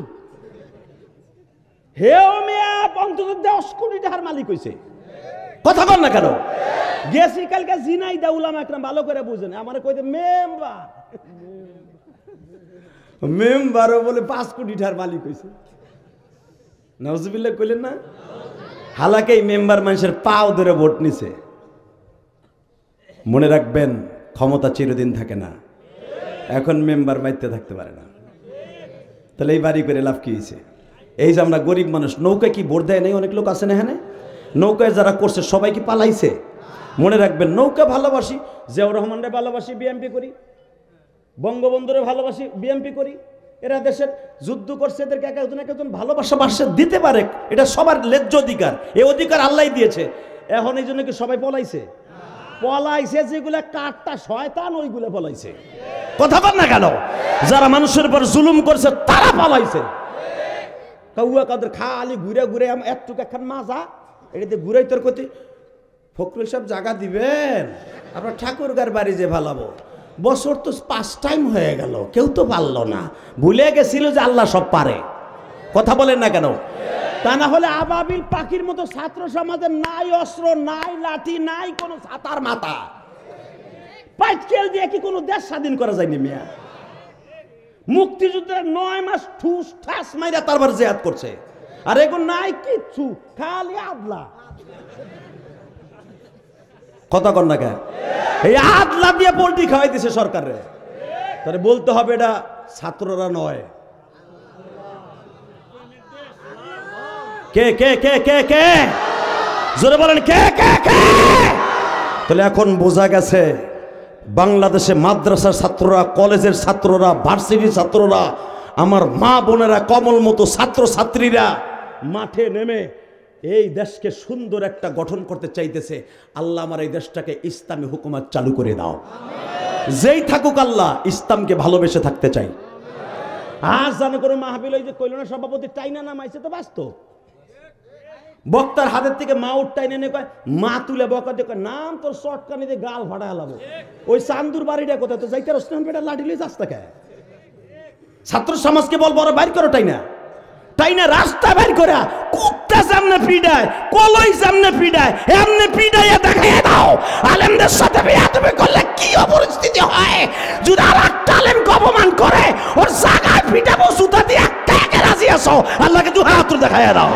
হেও মেয়া অন্তত দশ কোটি টাকার মালিক হয়েছে কথা বল না কেন গেছি কালকে জিনাই উলাম একটা ভালো করে বুঝেন আমার কই মেম্বার মেম্বারও বলে পাঁচ কোটি ঠার মালিক হয়েছে নজবিল্লা কইলেন না হালাকে মেম্বার মানুষের পাও ধরে ভোট নিছে মনে রাখবেন ক্ষমতা চিরদিন থাকে না এখন মেম্বার মাইতে থাকতে পারে না তাহলে এই বাড়ি করে লাভ কি হয়েছে এই যে আমরা গরিব মানুষ নৌকা কি ভোট দেয় নাই অনেক লোক আছে না হ্যাঁ নৌকায় যারা করছে সবাই কি পালাইছে মনে রাখবেন নৌকা ভালোবাসি জিয়াউর রহমানরা ভালোবাসি বিএমপি করি বঙ্গবন্ধুরে ভালোবাসি বিএমপি করি এরা দেশের যুদ্ধ করছে এদেরকে এক একজন এক একজন ভালোবাসা বাসা দিতে পারে এটা সবার লেজ্জ অধিকার এ অধিকার আল্লাহ দিয়েছে এখন এই জন্য কি সবাই পলাইছে পলাইছে যেগুলা কাঠটা শয়তান ওইগুলো পলাইছে কথা বল না কেন যারা মানুষের উপর জুলুম করছে তারা পলাইছে কাউয়া কাদের খালি ঘুরে ঘুরে এতটুকু একখান মাজা এটাতে ঘুরাই তোর কতি ফখরুল সাহেব জায়গা দিবেন ঠাকুর গার বাড়ি যে ভালাবো বছর তো পাঁচ টাইম হয়ে গেল কেউ তো পারলো না ভুলে গেছিল যে আল্লাহ সব পারে কথা বলেন না কেন তা না হলে আবাবিল পাখির মতো ছাত্র সমাজের নাই অস্ত্র নাই লাঠি নাই কোনো ছাতার মাথা পাইকেল দিয়ে কি কোনো দেশ স্বাধীন করা যায়নি মিয়া মুক্তিযুদ্ধের নয় মাস ঠুস ঠাস মাইরা তারপর জেহাদ করছে আর এখন নাই কিচ্ছু খালি আদলা কথা কন না এই আদলা দিয়ে পোল্ট্রি খাওয়াইতেছে সরকারে তাহলে বলতে হবে এটা ছাত্ররা নয় কে কে কে কে কে জোরে বলেন কে কে কে তাহলে এখন বোঝা গেছে বাংলাদেশে মাদ্রাসার ছাত্ররা কলেজের ছাত্ররা ভার্সিটির ছাত্ররা আমার মা বোনেরা কমল মতো ছাত্রছাত্রীরা মাঠে নেমে এই দেশকে সুন্দর একটা গঠন করতে চাইতেছে আল্লাহ আমার এই দেশটাকে ইসলামী হুকুমাত চালু করে দাও যেই থাকুক আল্লাহ ইসলামকে ভালোবেসে থাকতে চাই আজ জানে করে মাহবিল ওই যে কইলনা সভাপতি টাইনা নামাইছে তো বাস্ত বক্তার হাতের থেকে মা উঠটাই নেনে কয় মা তুলে বকা দিয়ে কয় নাম তোর শর্টকানি দিয়ে গাল ভাড়া লাবো ওই চান্দুর বাড়িটা কোথায় তো যাইতে রসনান বেটা লাঠি লিয়ে যাস ছাত্র সমাজকে বল বড় বাইর করো টাইনা না তাই না রাস্তা বের করা কুকটা সামনে পিডায় কলই সামনে পিডায় এমনি পিডাইয়া দেখাইয়া দাও আলেমদের সাথে বেয়াদবি করলে কি অপরিস্থিতি হয় যদি আর একটা আলেমকে অপমান করে ওর জায়গায় পিটাবো সুতা দিয়ে একটা একে রাজি আসো আল্লাহকে দু হাত দেখাইয়া দাও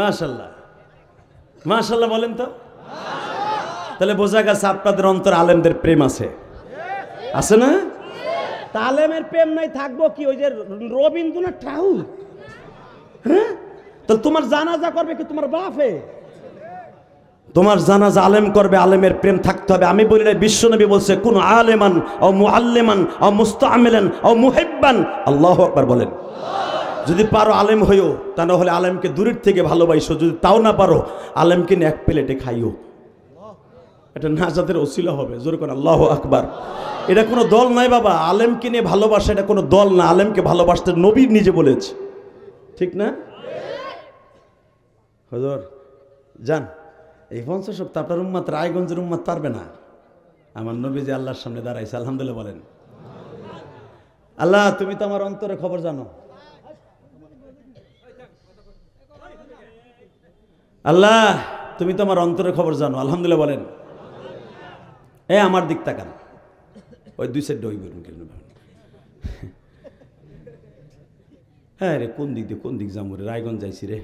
মাশাল্লাহ মাশাল্লাহ বলেন তো তাহলে বোঝা গেছে আপনাদের অন্তর আলেমদের প্রেম আছে আছে না তা আলেমের প্রেম নাই থাকবো কি ওই যে রবীন্দ্রনাথ ঠাকুর হ্যাঁ তাহলে তোমার জানাজা করবে কি তোমার বাপে তোমার জানাজ আলেম করবে আলেমের প্রেম থাকতে হবে আমি বলি না নবী বলছে কোন আলেমান ও আল্লেমান ও মুস্তামিলেন ও মুহিব্বান আল্লাহ আকবার বলেন যদি পারো আলেম হইও তা না হলে আলেমকে দূরের থেকে ভালোবাসো যদি তাও না পারো আলেমকে এক প্লেটে খাইও এটা নাজাতের ওসিলা হবে জোর করে আল্লাহ আকবার এটা কোনো দল নয় বাবা আলেমকে নিয়ে ভালোবাসা এটা কোনো দল না আলেমকে ভালোবাসতে নবীর নিজে বলেছে ঠিক না হজর যান এই সব তো আপনার উম্মাত রায়গঞ্জের উম্মাত পারবে না আমার নবী যে আল্লাহর সামনে দাঁড়াইছে আলহামদুলিল্লাহ বলেন আল্লাহ তুমি তো আমার অন্তরে খবর জানো আল্লাহ তুমি তো আমার অন্তরের খবর জানো আলহামদুলিল্লাহ বলেন এ আমার দিক তাকান ওই দুই সাইড ওই বলুন কেন হ্যাঁ রে কোন দিক দিয়ে কোন দিক যাবো রে রায়গঞ্জ যাইছি রে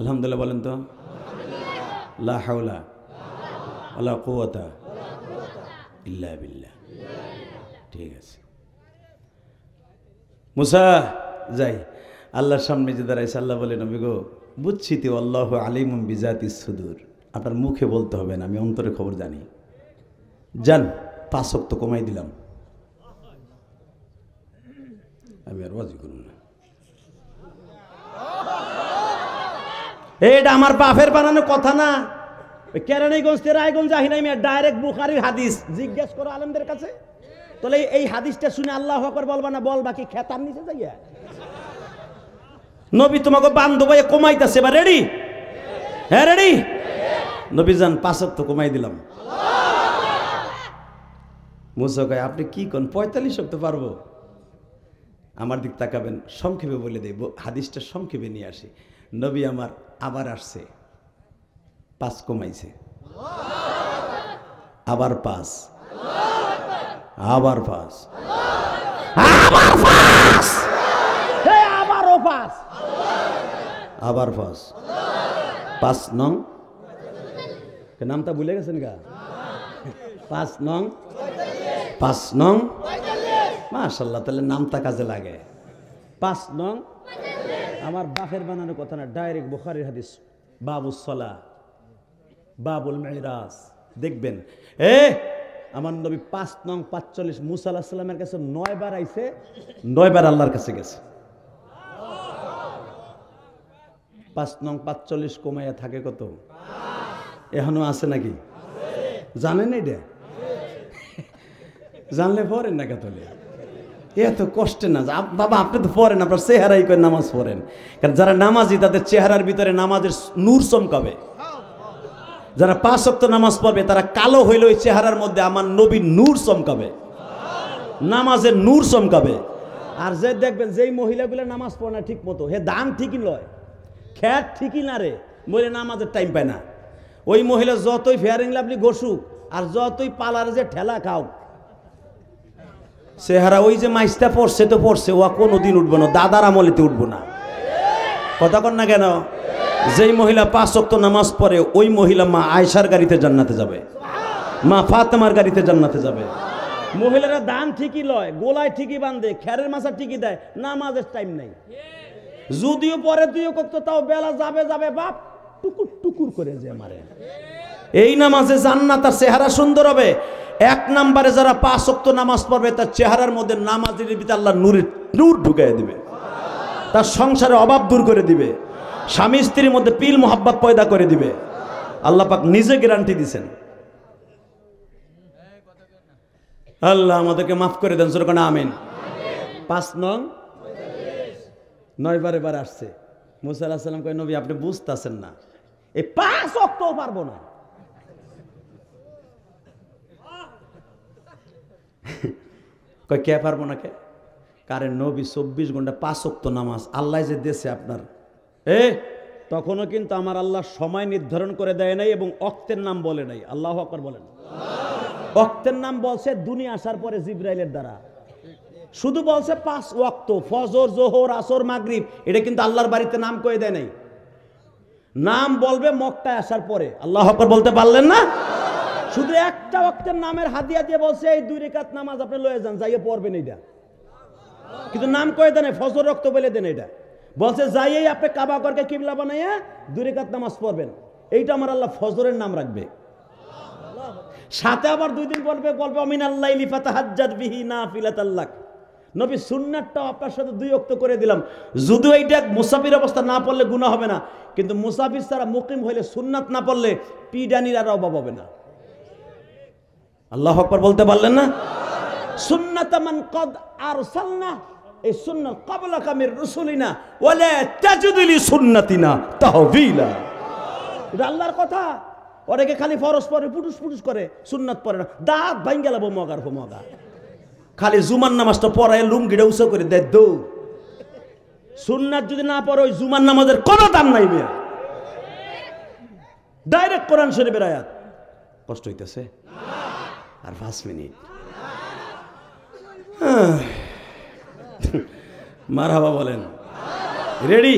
আলহামদুলিল্লাহ বলেন তো লা হাওলা আল্লাহ ঠিক আছে মুসা যাই আল্লাহর সামনে যে দাঁড়াইছে আল্লাহ বলে নবী গো বুঝছি তো আল্লাহ আলিম বিজাত ইসুদুর আপনার মুখে বলতে হবে না আমি অন্তরে খবর জানি যান পাঁচক তো কমাই দিলাম আমি আর ওয়াজি করুন না এটা আমার পাফের বানানো কথা না কেরানীগঞ্জ রায়গঞ্জ আহিনা মিয়া ডাইরেক্ট বুখারির হাদিস জিজ্ঞেস করো আলমদের কাছে তাহলে এই হাদিসটা শুনে আল্লাহ আকবর বলবা না বল বাকি খেতার নিচে যাইয়া নবী তোমাকে বান্ধবাই কমাইতেছে এবার রেডি হ্যাঁ রেডি নবী যান পাঁচক তো কমাই দিলাম মুসাকায় আপনি কি কন পঁয়তাল্লিশ তো পারবো আমার দিক তাকাবেন সংক্ষেপে বলে দেব হাদিসটা সংক্ষেপে নিয়ে আসি নবী আমার আবার আসছে পাঁচ কমাইছে আবার পাঁচ আবার পাঁচ আবার পাঁচ পাঁচ আবার পাঁচ পাঁচ নং নামটা ভুলে গেছেন গা পাঁচ নং পাঁচ নং মাশাল্লাহ তাহলে নামটা কাজে লাগে পাঁচ নং আমার বাফের বানানোর কথা না ডাইরেক্ট বুখারির হাদিস বাবুল সলা বাবুল মেহরাজ দেখবেন এ আমার নবী পাঁচ নং পাঁচচল্লিশ মুসা আল্লাহ সাল্লামের কাছে নয়বার নয় নয়বার আল্লাহর কাছে গেছে পাঁচ নং পাঁচচল্লিশ কমাইয়া থাকে কত এখনো আছে নাকি জানেন এটা জানলে পড়েন না কাতলে এত কষ্টে না বাবা আপনি তো পড়েন আপনার চেহারাই করে নামাজ পড়েন কারণ যারা নামাজি তাদের চেহারার ভিতরে নামাজের নূর চমকাবে যারা পাঁচ সপ্তাহ নামাজ পড়বে তারা কালো হইলে ওই চেহারার মধ্যে আমার নবীর নূর চমকাবে নামাজের নূর চমকাবে আর যে দেখবেন যেই মহিলাগুলো নামাজ পড়ে না ঠিক মতো হে দাম ঠিকই লয় খ্যাত ঠিকই না রে মহিলা নামাজের টাইম পায় না ওই মহিলা যতই ফেয়ারিং লাভলি ঘষুক আর যতই পালার যে ঠেলা খাও সেহারা ওই যে মাইসটা পড়ছে তো পড়ছে ওয়া কোনো দিন উঠবো না দাদার আমলেতে উঠবো না কথা কর না কেন যেই মহিলা পাঁচ অক্ত নামাজ পড়ে ওই মহিলা মা আয়সার গাড়িতে জান্নাতে যাবে মা ফাতেমার গাড়িতে জান্নাতে যাবে মহিলারা দান ঠিকই লয় গোলায় ঠিকই বান্ধে খ্যারের মাছা ঠিকই দেয় নামাজের টাইম নেই যদিও পরে দুই কক্ত তাও বেলা যাবে যাবে বাপ টুকুর টুকুর করে যে মারে এই নামাজে জান্নাত তার চেহারা সুন্দর হবে এক নাম্বারে যারা পাঁচ অক্ত নামাজ পড়বে তার চেহারার মধ্যে নামাজের ভিতরে আল্লাহ নূরের নূর ঢুকাই দিবে তার সংসারে অভাব দূর করে দিবে স্বামী স্ত্রীর মধ্যে পিল মোহাব্বত পয়দা করে দিবে আল্লাহ পাক নিজে গ্যারান্টি দিছেন আল্লাহ আমাদেরকে মাফ করে দেন সুরকানা আমিন পাঁচ নং নয়বার এবার আসছে মুসা আল্লাহ কয় নবী আপনি বুঝতেছেন না এই পাঁচ অক্টও পারবো না কয় কে পারবো না কে কারে নবী চব্বিশ ঘন্টা পাঁচ অক্ট নামাজ আল্লাহ যে দেশে আপনার এ তখনও কিন্তু আমার আল্লাহ সময় নির্ধারণ করে দেয় নাই এবং অক্তের নাম বলে নাই আল্লাহ আকর বলেন অক্তের নাম বলছে দুনিয়া আসার পরে জিব্রাইলের দ্বারা শুধু বলছে পাঁচ ওয়াক্ত ফজর জোহর আসর মাগরিব এটা কিন্তু আল্লাহর বাড়িতে নাম কয়ে দেয় নাই নাম বলবে মক্কায় আসার পরে আল্লাহ হকর বলতে পারলেন না শুধু একটা ওয়াক্তের নামের হাতিয়া দিয়ে বলছে এই দুই রেখাত নামাজ আপনি লয়ে যান যাইয়ে পড়বেন এইটা কিন্তু নাম কয়ে দেন ফজর রক্ত বলে দেন এটা বলছে যাইয়েই আপনি কাবা করকে কিবলা বানাইয়া দুই রেখাত নামাজ পড়বেন এইটা আমার আল্লাহ ফজরের নাম রাখবে সাথে আবার দুই দিন বলবে বলবে অমিন আল্লাহ লিফাত হাজ্জাদ বিহি না ফিলাত আল্লাহ নবী সুন্নারটাও আপনার সাথে দুই অক্ত করে দিলাম যদিও এইটা মুসাফির অবস্থা না পড়লে গুণা হবে না কিন্তু মুসাফির সারা মুকিম হইলে সুন্নাত না পড়লে পিডানির আর অভাব হবে না আল্লাহ আকবর বলতে পারলেন না সুন্নাতামান কদ আর সালনা এই সুন্ন কবলা কামের রসুলিনা ওলে তাজুদুলি সুন্নাতিনা তাহবিলা এটা আল্লাহর কথা অনেকে খালি ফরস পরে পুটুস পুটুস করে সুন্নাত পরে না দাঁত ভাঙ্গেলা বোমাগার বোমাগার খালি জুমার নামাজটা পড়ায় গিড়ে উঁচু করে দেয় দৌড় সুন্নাত যদি না পড়ো ওই জুমার নামাজের কোন দাম নাই মেয়া ডাইরেক্ট কোরআন শরীফের আয়াত কষ্ট হইতেছে আর পাঁচ মিনিট হাবা বলেন রেডি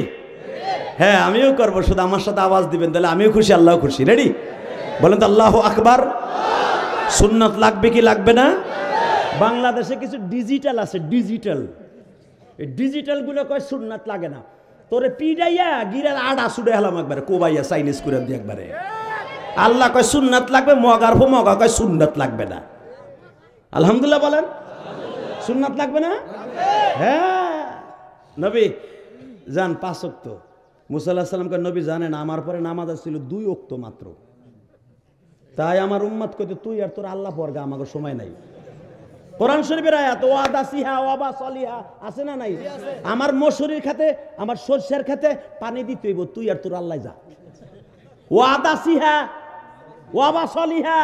হ্যাঁ আমিও করবো শুধু আমার সাথে আওয়াজ দিবেন তাহলে আমিও খুশি আল্লাহ খুশি রেডি বলেন তো আল্লাহ আকবার সুন্নত লাগবে কি লাগবে না বাংলাদেশে কিছু ডিজিটাল আছে ডিজিটাল এই ডিজিটালগুলো কয় সুন্নাত লাগে না তোরে পিডাইয়া গিরার আডা সুড়ে হেলাম একবারে কোবাইয়া চাইনিজ করে দিয়ে একবারে আল্লাহ কয় সুন্নাত লাগবে মগার ফো মগা কয় সুন্নাত লাগবে না আলহামদুলিল্লাহ বলেন সুন্নাত লাগবে না হ্যাঁ নবী যান পাঁচ অক্ত মুসাল্লাহ সাল্লামকে নবী জানেন আমার পরে নামাজ ছিল দুই অক্ত মাত্র তাই আমার উম্মাদ কইতে তুই আর তোর আল্লাহ পরগা আমাকে সময় নাই কোরআন শরীফের আয়াত ওয়াদা সিহা ওয়াবা সলিহা আছে না নাই আমার মশুরির খাতে আমার সরষের খাতে পানি দিতে হইব তুই আর তোর আল্লাহ যা ওয়াদা সিহা ওয়াবা সলিহা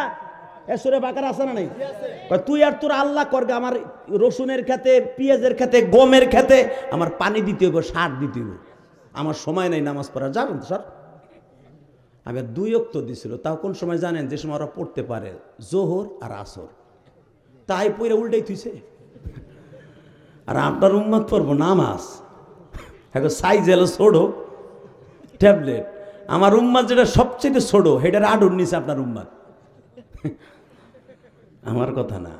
এসরে বাকার আছে না নাই তুই আর তোর আল্লাহ করগে আমার রসুনের খেতে পেঁয়াজের খেতে গমের খেতে আমার পানি দিতে হইব সার দিতে হইব আমার সময় নাই নামাজ পড়া যাবেন স্যার আমি দুই অক্ত দিছিল তাও কোন সময় জানেন যে সময় ওরা পড়তে পারে জোহর আর আসর তাই পইরা উল্টাই থুইছে আর আপনার উম্মাদ পড়বো নামাজ এখন সাইজ এলো ছোট ট্যাবলেট আমার উম্মাদ যেটা সবচেয়ে ছোট সেটার আট নিছে আপনার উম্মাদ আমার কথা না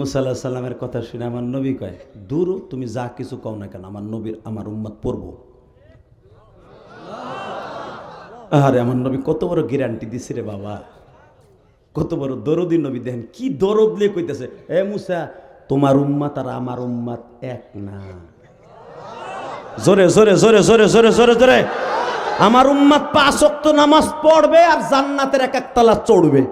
মুসাল্লাহ সাল্লামের কথা শুনে আমার নবী কয় দূর তুমি যা কিছু কও না কেন আমার নবীর আমার উম্মাদ পড়ব আরে আমার নবী কত বড় গ্যারান্টি দিছে রে বাবা কত বড় দরদি নবী দেখেন কি দরদ লিয়ে কইতেছে এ মুসা তোমার উম্মাত আর আমার উম্মাত এক না জোরে জোরে জোরে জোরে জোরে জোরে জোরে আমার উম্মাত পাঁচ নামাজ পড়বে আর জান্নাতের এক একতলা চড়বে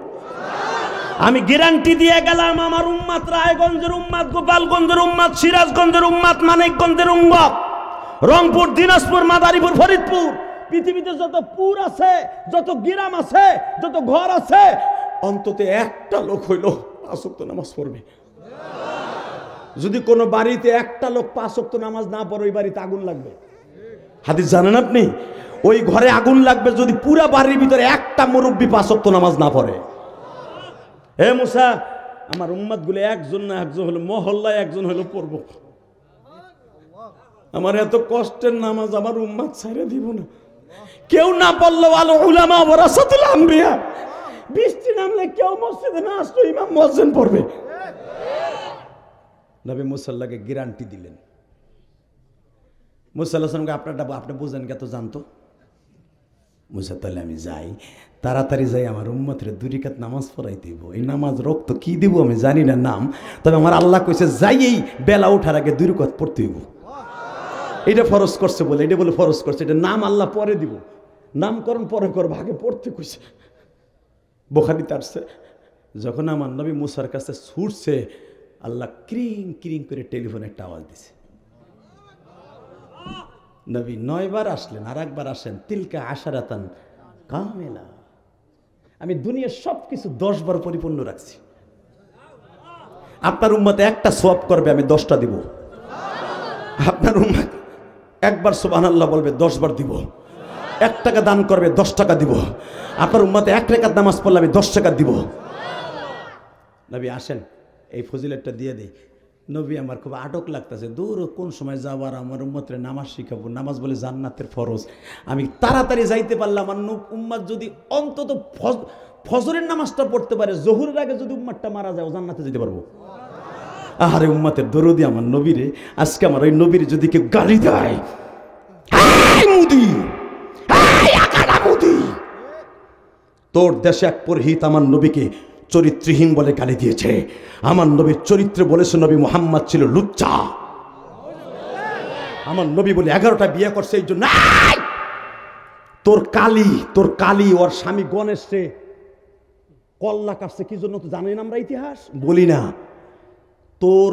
আমি গ্যারান্টি দিয়ে গেলাম আমার উম্মাত রায়গঞ্জের উম্মাত গোপালগঞ্জের উম্মাত সিরাজগঞ্জের উম্মাত মানিকগঞ্জের উম্মত রংপুর দিনাজপুর মাদারীপুর ফরিদপুর পৃথিবীতে যত পুর আছে যত গ্রাম আছে যত ঘর আছে অন্তত একটা লোক হইল পাঁচক্ত নামাজ পড়বে যদি কোনো বাড়িতে একটা লোক পাঁচক্ত নামাজ না পড়ে ওই বাড়িতে আগুন লাগবে হাদিস জানেন আপনি ওই ঘরে আগুন লাগবে যদি পুরা বাড়ির ভিতরে একটা মুরব্বী পাঁচক্ত নামাজ না পড়ে হে মুসা আমার গুলো একজন না একজন হলো মহল্লায় একজন হলো পড়ব আমার এত কষ্টের নামাজ আমার উম্মাদ ছাড়ে দিব না কেউ না পড়লো আলো উলামা ওরা সতুল বৃষ্টি নামলে কেউ মসজিদে না আসলো ইমাম মসজিদ পড়বে নবী মুসাল্লাকে গ্যারান্টি দিলেন মুসাল্লাহ সালামকে আপনারটা আপনি বুঝেন কে তো জানতো মুসা তাহলে আমি যাই তাড়াতাড়ি যাই আমার উম্মতের দুরিকাত নামাজ পড়াই দিব এই নামাজ রক্ত কি দিব আমি জানি না নাম তবে আমার আল্লাহ কইছে যাইয়েই বেলা ওঠার আগে দুরিকাত পড়তে হইব এটা ফরস করছে বলে এটা বলে ফরস করছে এটা নাম আল্লাহ পরে দিব নামকরণ পরে করবো আগে পড়তে কইছে বোখারি তারছে যখন আমার নবী মুসার কাছে ছুটছে আল্লাহ ক্রিং ক্রিং করে টেলিফোনে একটা আওয়াজ দিছে নবী নয়বার আসলেন আর একবার আসেন তিলকা আশারাতান কামেলা আমি দুনিয়ার সব কিছু দশবার পরিপূর্ণ রাখছি আপনার উম্মাতে একটা সোয়াব করবে আমি দশটা দিব আপনার উম্মাতে একবার সোবান আল্লাহ বলবে দশবার দিব এক টাকা দান করবে দশ টাকা দিব আপনার উম্মাতে এক রেখার নামাজ পড়লে আমি দশ টাকা দিব নবী আসেন এই ফজিলেটটা দিয়ে দিই নবী আমার খুব আটক লাগতেছে দূর কোন সময় যাওয়ার আমার উম্মতরে নামাজ শিখাবো নামাজ বলে জান্নাতের ফরজ আমি তাড়াতাড়ি যাইতে পারলাম আর উম্মাদ যদি অন্তত ফজরের নামাজটা পড়তে পারে জহুরের আগে যদি উম্মারটা মারা যায় ও জান্নাতে যেতে পারবো আহারে উম্মাতের দরদি আমার নবীরে আজকে আমার ওই নবীর যদি কেউ গালি দেয় মুদি তোর দেশে এক পরহিত আমার নবীকে চরিত্রহীন বলে গালি দিয়েছে আমার নবীর চরিত্রে বলেছে নবী মোহাম্মদ ছিল লুচ্চা আমার নবী বলে এগারোটা বিয়ে করছে এই জন্য তোর কালি তোর কালি ওর স্বামী গণেশ রে কল্লা কাটছে কি জন্য তো জানি না আমরা ইতিহাস বলি না তোর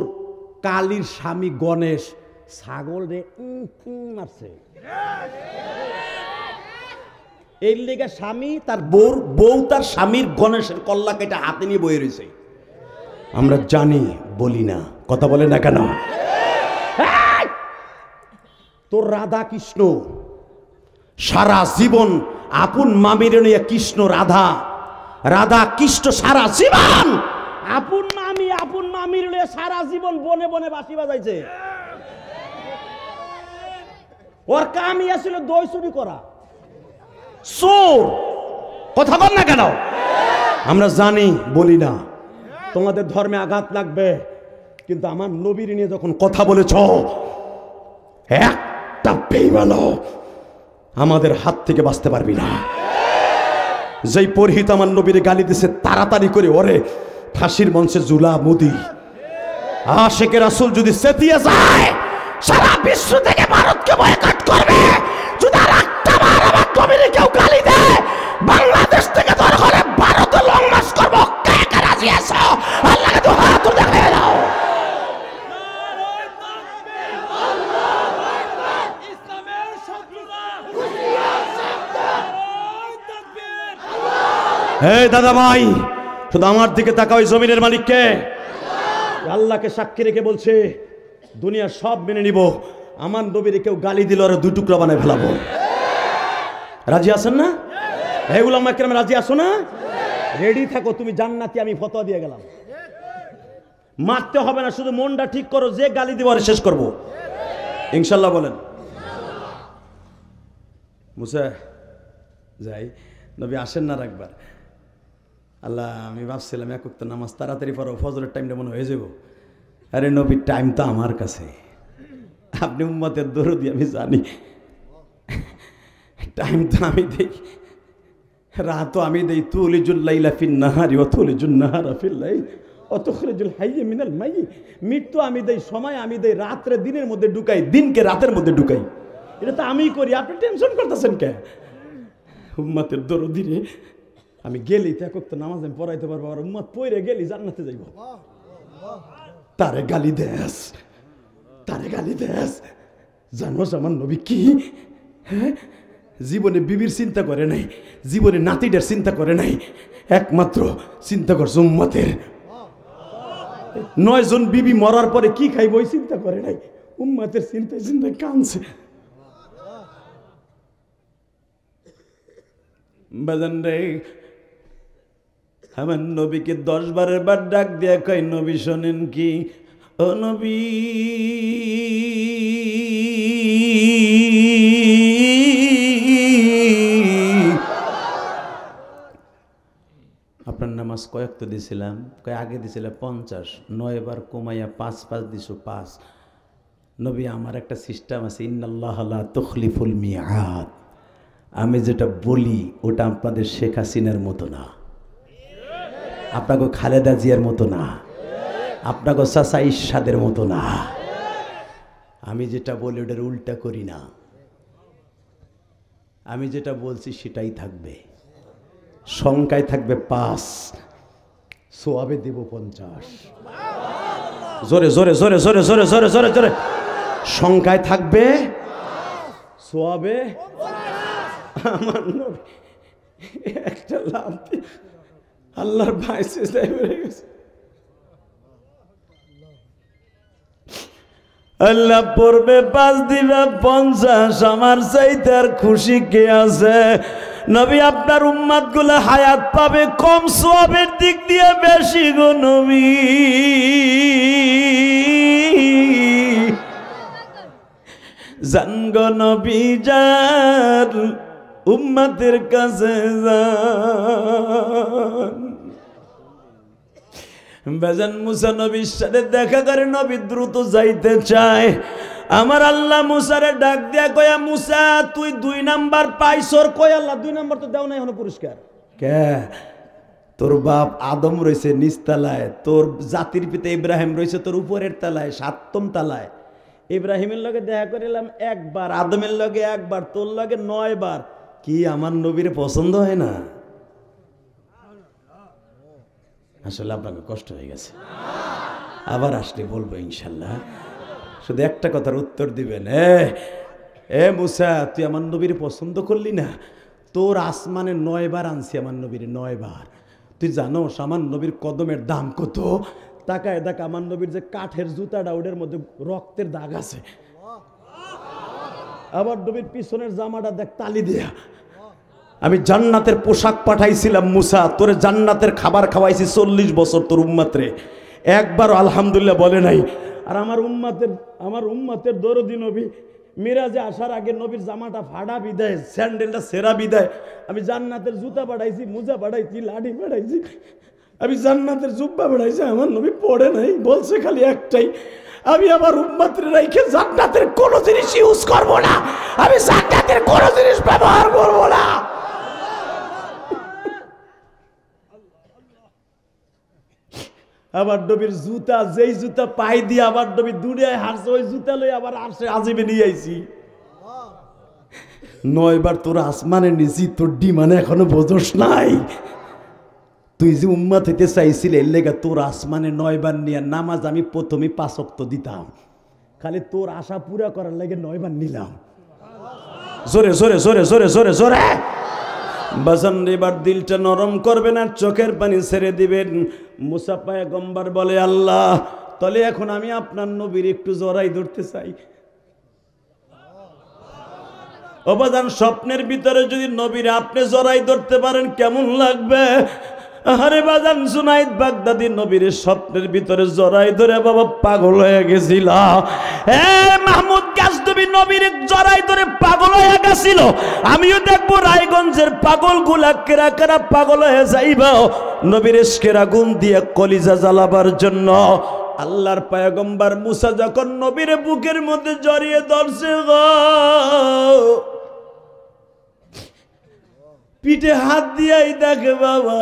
কালির স্বামী গণেশ ছাগল রে মারছে এর লেগে স্বামী তার বউ বউ তার স্বামীর গণেশের কল্লাকে এটা হাতে নিয়ে বয়ে রয়েছে আমরা জানি বলি না কথা বলে না কেন হ্যাঁ! তোর রাধা কৃষ্ণ সারা জীবন আপন মামির কৃষ্ণ রাধা রাধা কৃষ্ণ সারা জীবন আপন মামি আপন মামির সারা জীবন বনে বনে বাসি বাজাইছে ওর কামিয়া ছিল দই চুরি করা সুর কথা বল না কেন আমরা জানি বলি না তোমাদের ধর্মে আঘাত লাগবে কিন্তু আমার নবীর নিয়ে যখন কথা বলেছ একটা বেইমানও আমাদের হাত থেকে বাঁচতে পারবি না যেই পরিহিত আমার নবীরে গালি দিছে তাড়াতাড়ি করে ওরে ফাঁসির মঞ্চে জুলা মুদি আশেকের আসল যদি সেতিয়া যায় সারা বিশ্ব থেকে ভারতকে বয়কট করবে যদি কেউ গালি দেয় বাংলাদেশ থেকে করে ভারতে লং করবো রাজি আছো আল্লাহকে তো হাত দাও এই দাদা ভাই শুধু আমার দিকে তাকা ওই জমিনের মালিককে আল্লাহকে সাক্ষী রেখে বলছে দুনিয়া সব মেনে নিব আমার নবীরে কেউ গালি দিল আর দুটুকরা বানায় ফেলাবো রাজি আসেন না এগুলো আমার একরাম রাজি আসো না রেডি থাকো তুমি জান্নাতি আমি ফতোয়া দিয়ে গেলাম মারতে হবে না শুধু মনটা ঠিক করো যে গালি আর শেষ করবো ইনশাল্লাহ বলেন মুসা যাই নবী আসেন না রাখবার আল্লাহ আমি ভাবছিলাম এক তো নামাজ তাড়াতাড়ি পড়ো ফজরের টাইমটা মনে হয়ে যাব আরে নবীর টাইম তো আমার কাছে আপনি উম্মতের দৌড় দিয়ে আমি জানি টাইম তো আমি দেই রাতও আমি দিই তুলিজুল্লাইলা ফিন্নাহারি ও তুলিজুন্নাহারা ফিল্লাই অতখরেজুল হাইয়ে মিনাল মাই মৃত্যু আমি দেই সময় আমি দেই রাত্রে দিনের মধ্যে ঢুকাই দিনকে রাতের মধ্যে ঢুকাই এটা তো আমি করি আপনি টেনশন করতেছেন কে উম্মাতের দরদিরে আমি গেলি তাকে তো নামাজ আমি পড়াইতে পারবো আর উম্মাত পইরে গেলি জান্নাতে যাইব তারে গালি দেস তারে গালি দেস জানো আমার নবী কি হ্যাঁ জীবনে বিবির চিন্তা করে নাই জীবনে নাতিটার চিন্তা করে নাই একমাত্র চিন্তা করছে উম্মতের জন বিবি মরার পরে কি খাইব ওই চিন্তা করে নাই উম্মাতের চিন্তা চিন্তা কানছে বাজান আমার নবীকে দশ বারের বার ডাক দিয়া কয় নবী শোনেন কি ও নবী মাস কয়েক তো দিছিলাম কয়ে আগে দিছিলাম পঞ্চাশ নয় এবার কমাইয়া পাঁচ পাঁচ দিছো পাঁচ নবী আমার একটা সিস্টেম আছে ইন্নাল্লাহ তখলিফুল মিয়াদ আমি যেটা বলি ওটা আপনাদের শেখ হাসিনার মতো না আপনাকে খালেদা জিয়ার মতো না আপনাকে সাসা ইসাদের মতো না আমি যেটা বলি ওটার উল্টা করি না আমি যেটা বলছি সেটাই থাকবে সংখ্যায় থাকবে পাঁচ সোয়াবে দেব পঞ্চাশ জোরে জোরে জোরে জোরে জোরে জোরে জোরে জোরে সংখ্যায় থাকবে সোয়াবে আমার একটা লাভ আল্লাহর ভাই আল্লাহ পড়বে পাঁচ দিবে পঞ্চাশ আমার চাইতে তার খুশি কে আছে নবী আপনার উম্মাদ গুলো হায়াত পাবে কম সোয়াবের দিক দিয়ে বেশি গো নবী জানগ নবী যার উম্মাদের কাছে বেজান মুসা নবীর সাথে দেখা করে নবী দ্রুত যাইতে চায় আমার আল্লাহ মুসারে ডাক দিয়া কয়া মুসা তুই দুই নাম্বার পাইসর কয় আল্লাহ দুই নাম্বার তো দেও না এখন পুরস্কার কে তোর বাপ আদম রয়েছে তালায় তোর জাতির পিতা ইব্রাহিম রয়েছে তোর উপরের তালায় সাতম তালায় ইব্রাহিমের লগে দেখা করিলাম একবার আদমের লগে একবার তোর লগে নয় বার কি আমার নবীর পছন্দ হয় না আসলে আপনাকে কষ্ট হয়ে গেছে আবার আসলে বলবো ইনশাল্লাহ শুধু একটা কথার উত্তর দিবেন এ এ মুসা তুই আমার নবীর পছন্দ করলি না তোর আসমানে নয়বার আনছি আমার নবীর নয়বার তুই জানো আমার নবীর কদমের দাম কত তাকায় দেখ আমার নবীর যে কাঠের জুতা ডাউডের মধ্যে রক্তের দাগ আছে আবার নবীর পিছনের জামাটা দেখ তালি দেয়া আমি জান্নাতের পোশাক পাঠাইছিলাম মুসা তোর জান্নাতের খাবার খাওয়াইছি চল্লিশ বছর তোর উম্মাত্রে একবার আলহামদুলিল্লাহ বলে নাই আর আমার উম্মাতের আমার উম্মাতের দরদি নবী মিরাজে আসার আগে নবীর জামাটা ফাড়া বিদায় স্যান্ডেলটা সেরা বিদায় আমি জান্নাতের জুতা বাড়াইছি মোজা বাড়াইছি লাঠি বাড়াইছি আমি জান্নাতের জুব্বা বাড়াইছি আমার নবী পড়ে নাই বলছে খালি একটাই আমি আমার উম্মাতের রাইখে জান্নাতের কোনো জিনিস ইউজ করবো না আমি জান্নাতের কোনো জিনিস ব্যবহার করবো না আমার নবীর জুতা যেই জুতা পাই দিয়ে আমার নবী দুনিয়ায় হারছে ওই জুতা লই আবার আসে আজিবে নিয়ে আইছি নয়বার তোর আসমানে নিছি তোর ডিমানে এখনো বোঝস নাই তুই যে উম্মা হইতে চাইছিলে লেগা তোর আসমানে নয়বার নিয়ে নামাজ আমি প্রথমে পাঁচক্ত দিতাম খালি তোর আশা পুরা করার লাগে নয়বার নিলাম জোরে জোরে জোরে জোরে জোরে জোরে বাসান এবার দিলটা নরম করবে না চোখের পানি ছেড়ে দিবেন মুসা পায়গম্বর বলে আল্লাহ তলে এখন আমি আপনার নবীর একটু জড়াই ধরতে চাই অবদান স্বপ্নের ভিতরে যদি নবীর আপনি জড়াই ধরতে পারেন কেমন লাগবে আহারে বাজান জুনাইদ বাগদাদি নবীর স্বপ্নের ভিতরে জড়াই ধরে বাবা পাগল হয়ে গেছিল এ মাহমুদ গাছদবি নবীর জড়াই ধরে পাগল হয়ে গেছিল আমিও দেখবো রায়গঞ্জের পাগল গুলা কেরা কেরা পাগল হয়ে যাইব নবীর এসকের আগুন দিয়ে কলিজা জ্বালাবার জন্য আল্লাহর পায়গম্বার মুসা যখন নবীর বুকের মধ্যে জড়িয়ে ধরছে গো পিঠে হাত দিয়াই দেখে বাবা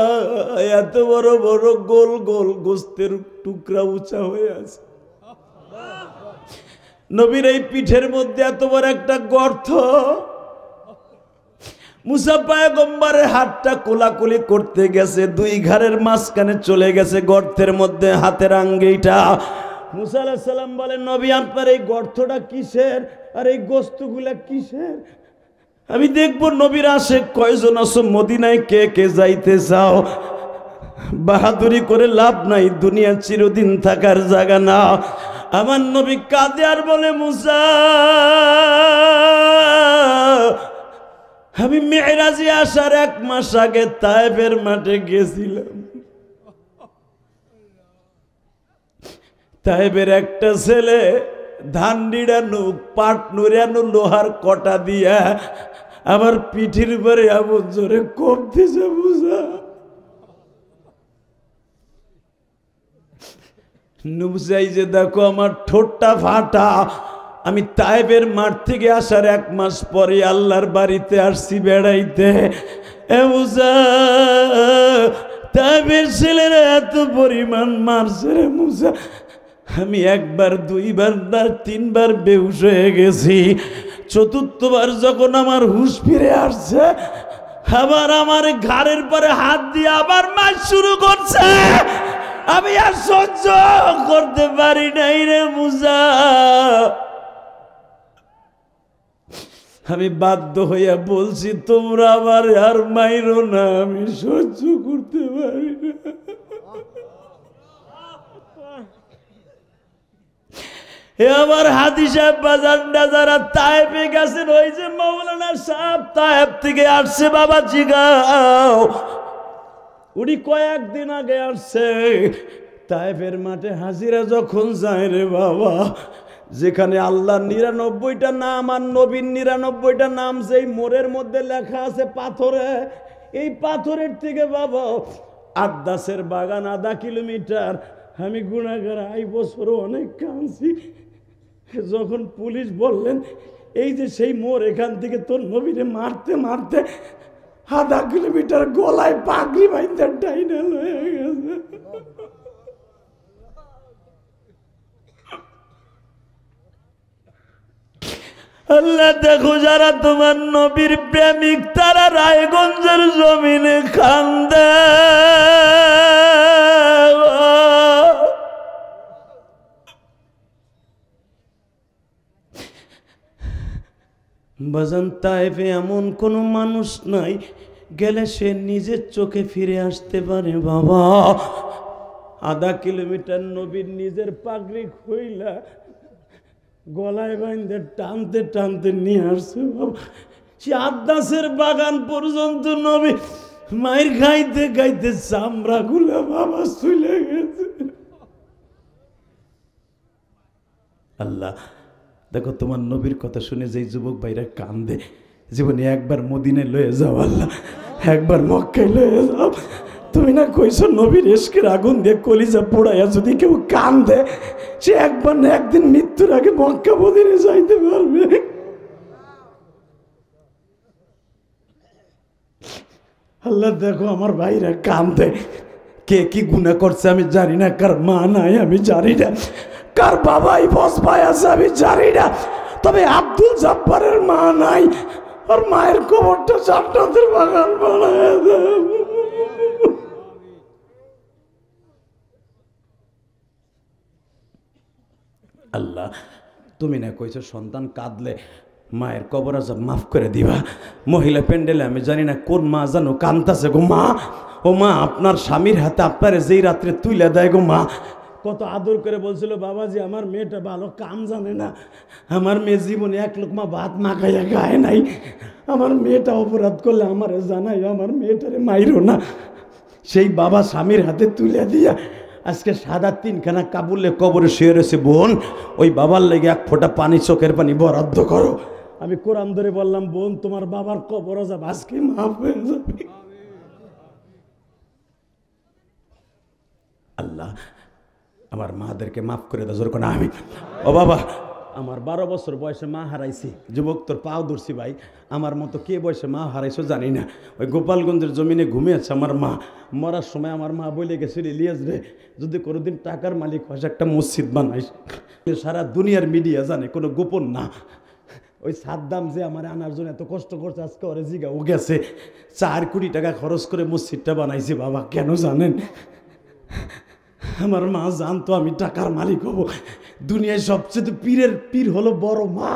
এত বড় বড় গোল গোল গোস্তের টুকরা উঁচা হয়ে আছে নবীর এই পিঠের মধ্যে এত বড় একটা গর্ত মুসাফায় গম্বারের হাতটা কোলাকুলি করতে গেছে দুই ঘরের মাঝখানে চলে গেছে গর্তের মধ্যে হাতের আঙ্গিটা মুসা আলাহ সাল্লাম বলেন নবী আপনার এই গর্তটা কিসের আর এই গোস্তগুলা কিসের আমি দেখব নবীর আসে কয়জন আসো মদিনায় কে কে যাইতে চাও বাহাদুরি করে লাভ নাই দুনিয়া চিরদিন থাকার জায়গা না আমার নবী কাঁদে আর বলে মুসা আমি মেয়েরাজি আসার এক মাস আগে তাইফের মাঠে গেছিলাম তায়েবের একটা ছেলে ধান নিড়ানো পাট নড়ানো লোহার কটা দিয়া আমার পিঠির উপরে এমন জোরে কমতেছে বুঝা নুবসাই যে দেখো আমার ঠোঁটটা ফাটা আমি তাইবের মাঠ থেকে আসার এক মাস পরে আল্লাহর বাড়িতে আসছি বেড়াইতে তাইবের ছেলেরা এত পরিমাণ মারছে রে মুজা আমি একবার দুইবার না তিনবার বেউস হয়ে গেছি চতুর্থবার যখন আমার হুশ ফিরে আসছে আবার আমার ঘাড়ের পরে হাত দিয়ে আবার মাছ শুরু করছে আমি আর সহ্য করতে পারি নাই রে মুজা আমি বাধ্য হইয়া বলছি তোমরা আমার আর মাইরো না আমি সহ্য করতে পারি না আমার হাদি সাহেব বাজারটা যারা তায়েবে গেছেন ওই যে মৌলানা সাহেব তায়েব থেকে আসছে বাবা জিগাও উনি কয়েকদিন আগে আসছে তায়েবের মাঠে হাজিরা যখন যায় রে বাবা যেখানে আল্লাহ নিরানব্বইটা নাম আর নবীন নিরানব্বইটা নাম সেই মোড়ের মধ্যে লেখা আছে পাথরে এই পাথরের থেকে বাবা আদাসের বাগান আধা কিলোমিটার আমি গুণাগার আই বছর অনেক কাঁদছি যখন পুলিশ বললেন এই যে সেই মোর এখান থেকে তোর নবীরে মারতে মারতে আধা কিলোমিটার গলায় পাগলি বাইন্দার ডাইনাল হয়ে গেছে আল্লাহ দেখো যারা তোমার নবীর প্রেমিক তারা রায়গঞ্জের জমিনে খান দেয় বাজান তাইফে এমন কোনো মানুষ নাই গেলে সে নিজের চোখে ফিরে আসতে পারে বাবা আধা কিলোমিটার নবীর নিজের পাগড়ি খইলা গলায় বাইন্দে টানতে টানতে নিয়ে আসছে বাবা সে আদাসের বাগান পর্যন্ত নবী মায়ের গাইতে গাইতে চামড়া গুলো বাবা চলে গেছে আল্লাহ দেখো তোমার নবীর কথা শুনে যেই যুবক ভাইরা কান্দে জীবনে একবার মদিনে লয়ে যাও আল্লাহ একবার মক্কায় লয়ে যাও তুমি না কইছো নবীর এসকের আগুন দিয়ে কলিজা পোড়াইয়া যদি কেউ কান্দে সে একবার না একদিন মৃত্যুর আগে মক্কা মদিনে যাইতে পারবে আল্লাহ দেখো আমার ভাইরা কান্দে কে কি গুণা করছে আমি জানি না কার মা নাই আমি জানি না কার বাবাই বস ভাই আছে আমি জানি না তবে আব্দুল জাব্বারের মা নাই আর মায়ের কবরটা চাপটাদের বাগান বানায় আল্লাহ তুমি না কইছো সন্তান কাঁদলে মায়ের কবর আজ মাফ করে দিবা মহিলা প্যান্ডেলে আমি জানি না কোন মা জানো কান্দাছে গো মা ও মা আপনার স্বামীর হাতে আপনার যেই রাত্রে তুইলে দেয় গো মা কত আদর করে বলছিল বাবাজি আমার মেয়েটা ভালো কাম জানে না আমার মেয়ে জীবনে এক লোকমা ভাত মা খাইয়া গায়ে নাই আমার মেয়েটা অপরাধ করলে আমার জানাই আমার মেয়েটারে মাইরো না সেই বাবা স্বামীর হাতে তুলে দিয়া আজকে সাদা তিনখানা কাবুলে কবরে শুয়ে রয়েছে বোন ওই বাবার লেগে এক ফোঁটা পানি চোখের পানি বরাদ্দ করো আমি কোরআন ধরে বললাম বোন তোমার বাবার কবর যাবে আজকে মাফ হয়ে যাবে আল্লাহ আমার মাদেরকে মাফ করে দাও জোর আমি ও বাবা আমার বারো বছর বয়সে মা হারাইছি যুবক তোর পাও ধরছি ভাই আমার মতো কে বয়সে মা হারাইছো জানি না ওই গোপালগঞ্জের জমিনে ঘুমিয়েছে আমার মা মরার সময় আমার মা বলে গেছিল ইলিয়াস রে যদি কোনোদিন টাকার মালিক হয় একটা মসজিদ বানাইস সারা দুনিয়ার মিডিয়া জানে কোনো গোপন না ওই সাদ্দাম যে আমার আনার জন্য এত কষ্ট করছে আজকে ওরে জিগা ও গেছে চার কোটি টাকা খরচ করে মসজিদটা বানাইছি বাবা কেন জানেন আমার মা জানতো আমি টাকার মালিক হব দুনিয়ায় সবচেয়ে পীরের পীর হলো বড় মা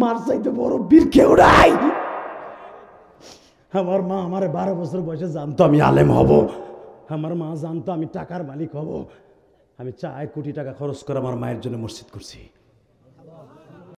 মার চাইতে বড় পীর কেউ নাই আমার মা আমার বারো বছর বয়সে জানতো আমি আলেম হব আমার মা জানতো আমি টাকার মালিক হব আমি চার কোটি টাকা খরচ করে আমার মায়ের জন্য মসজিদ করছি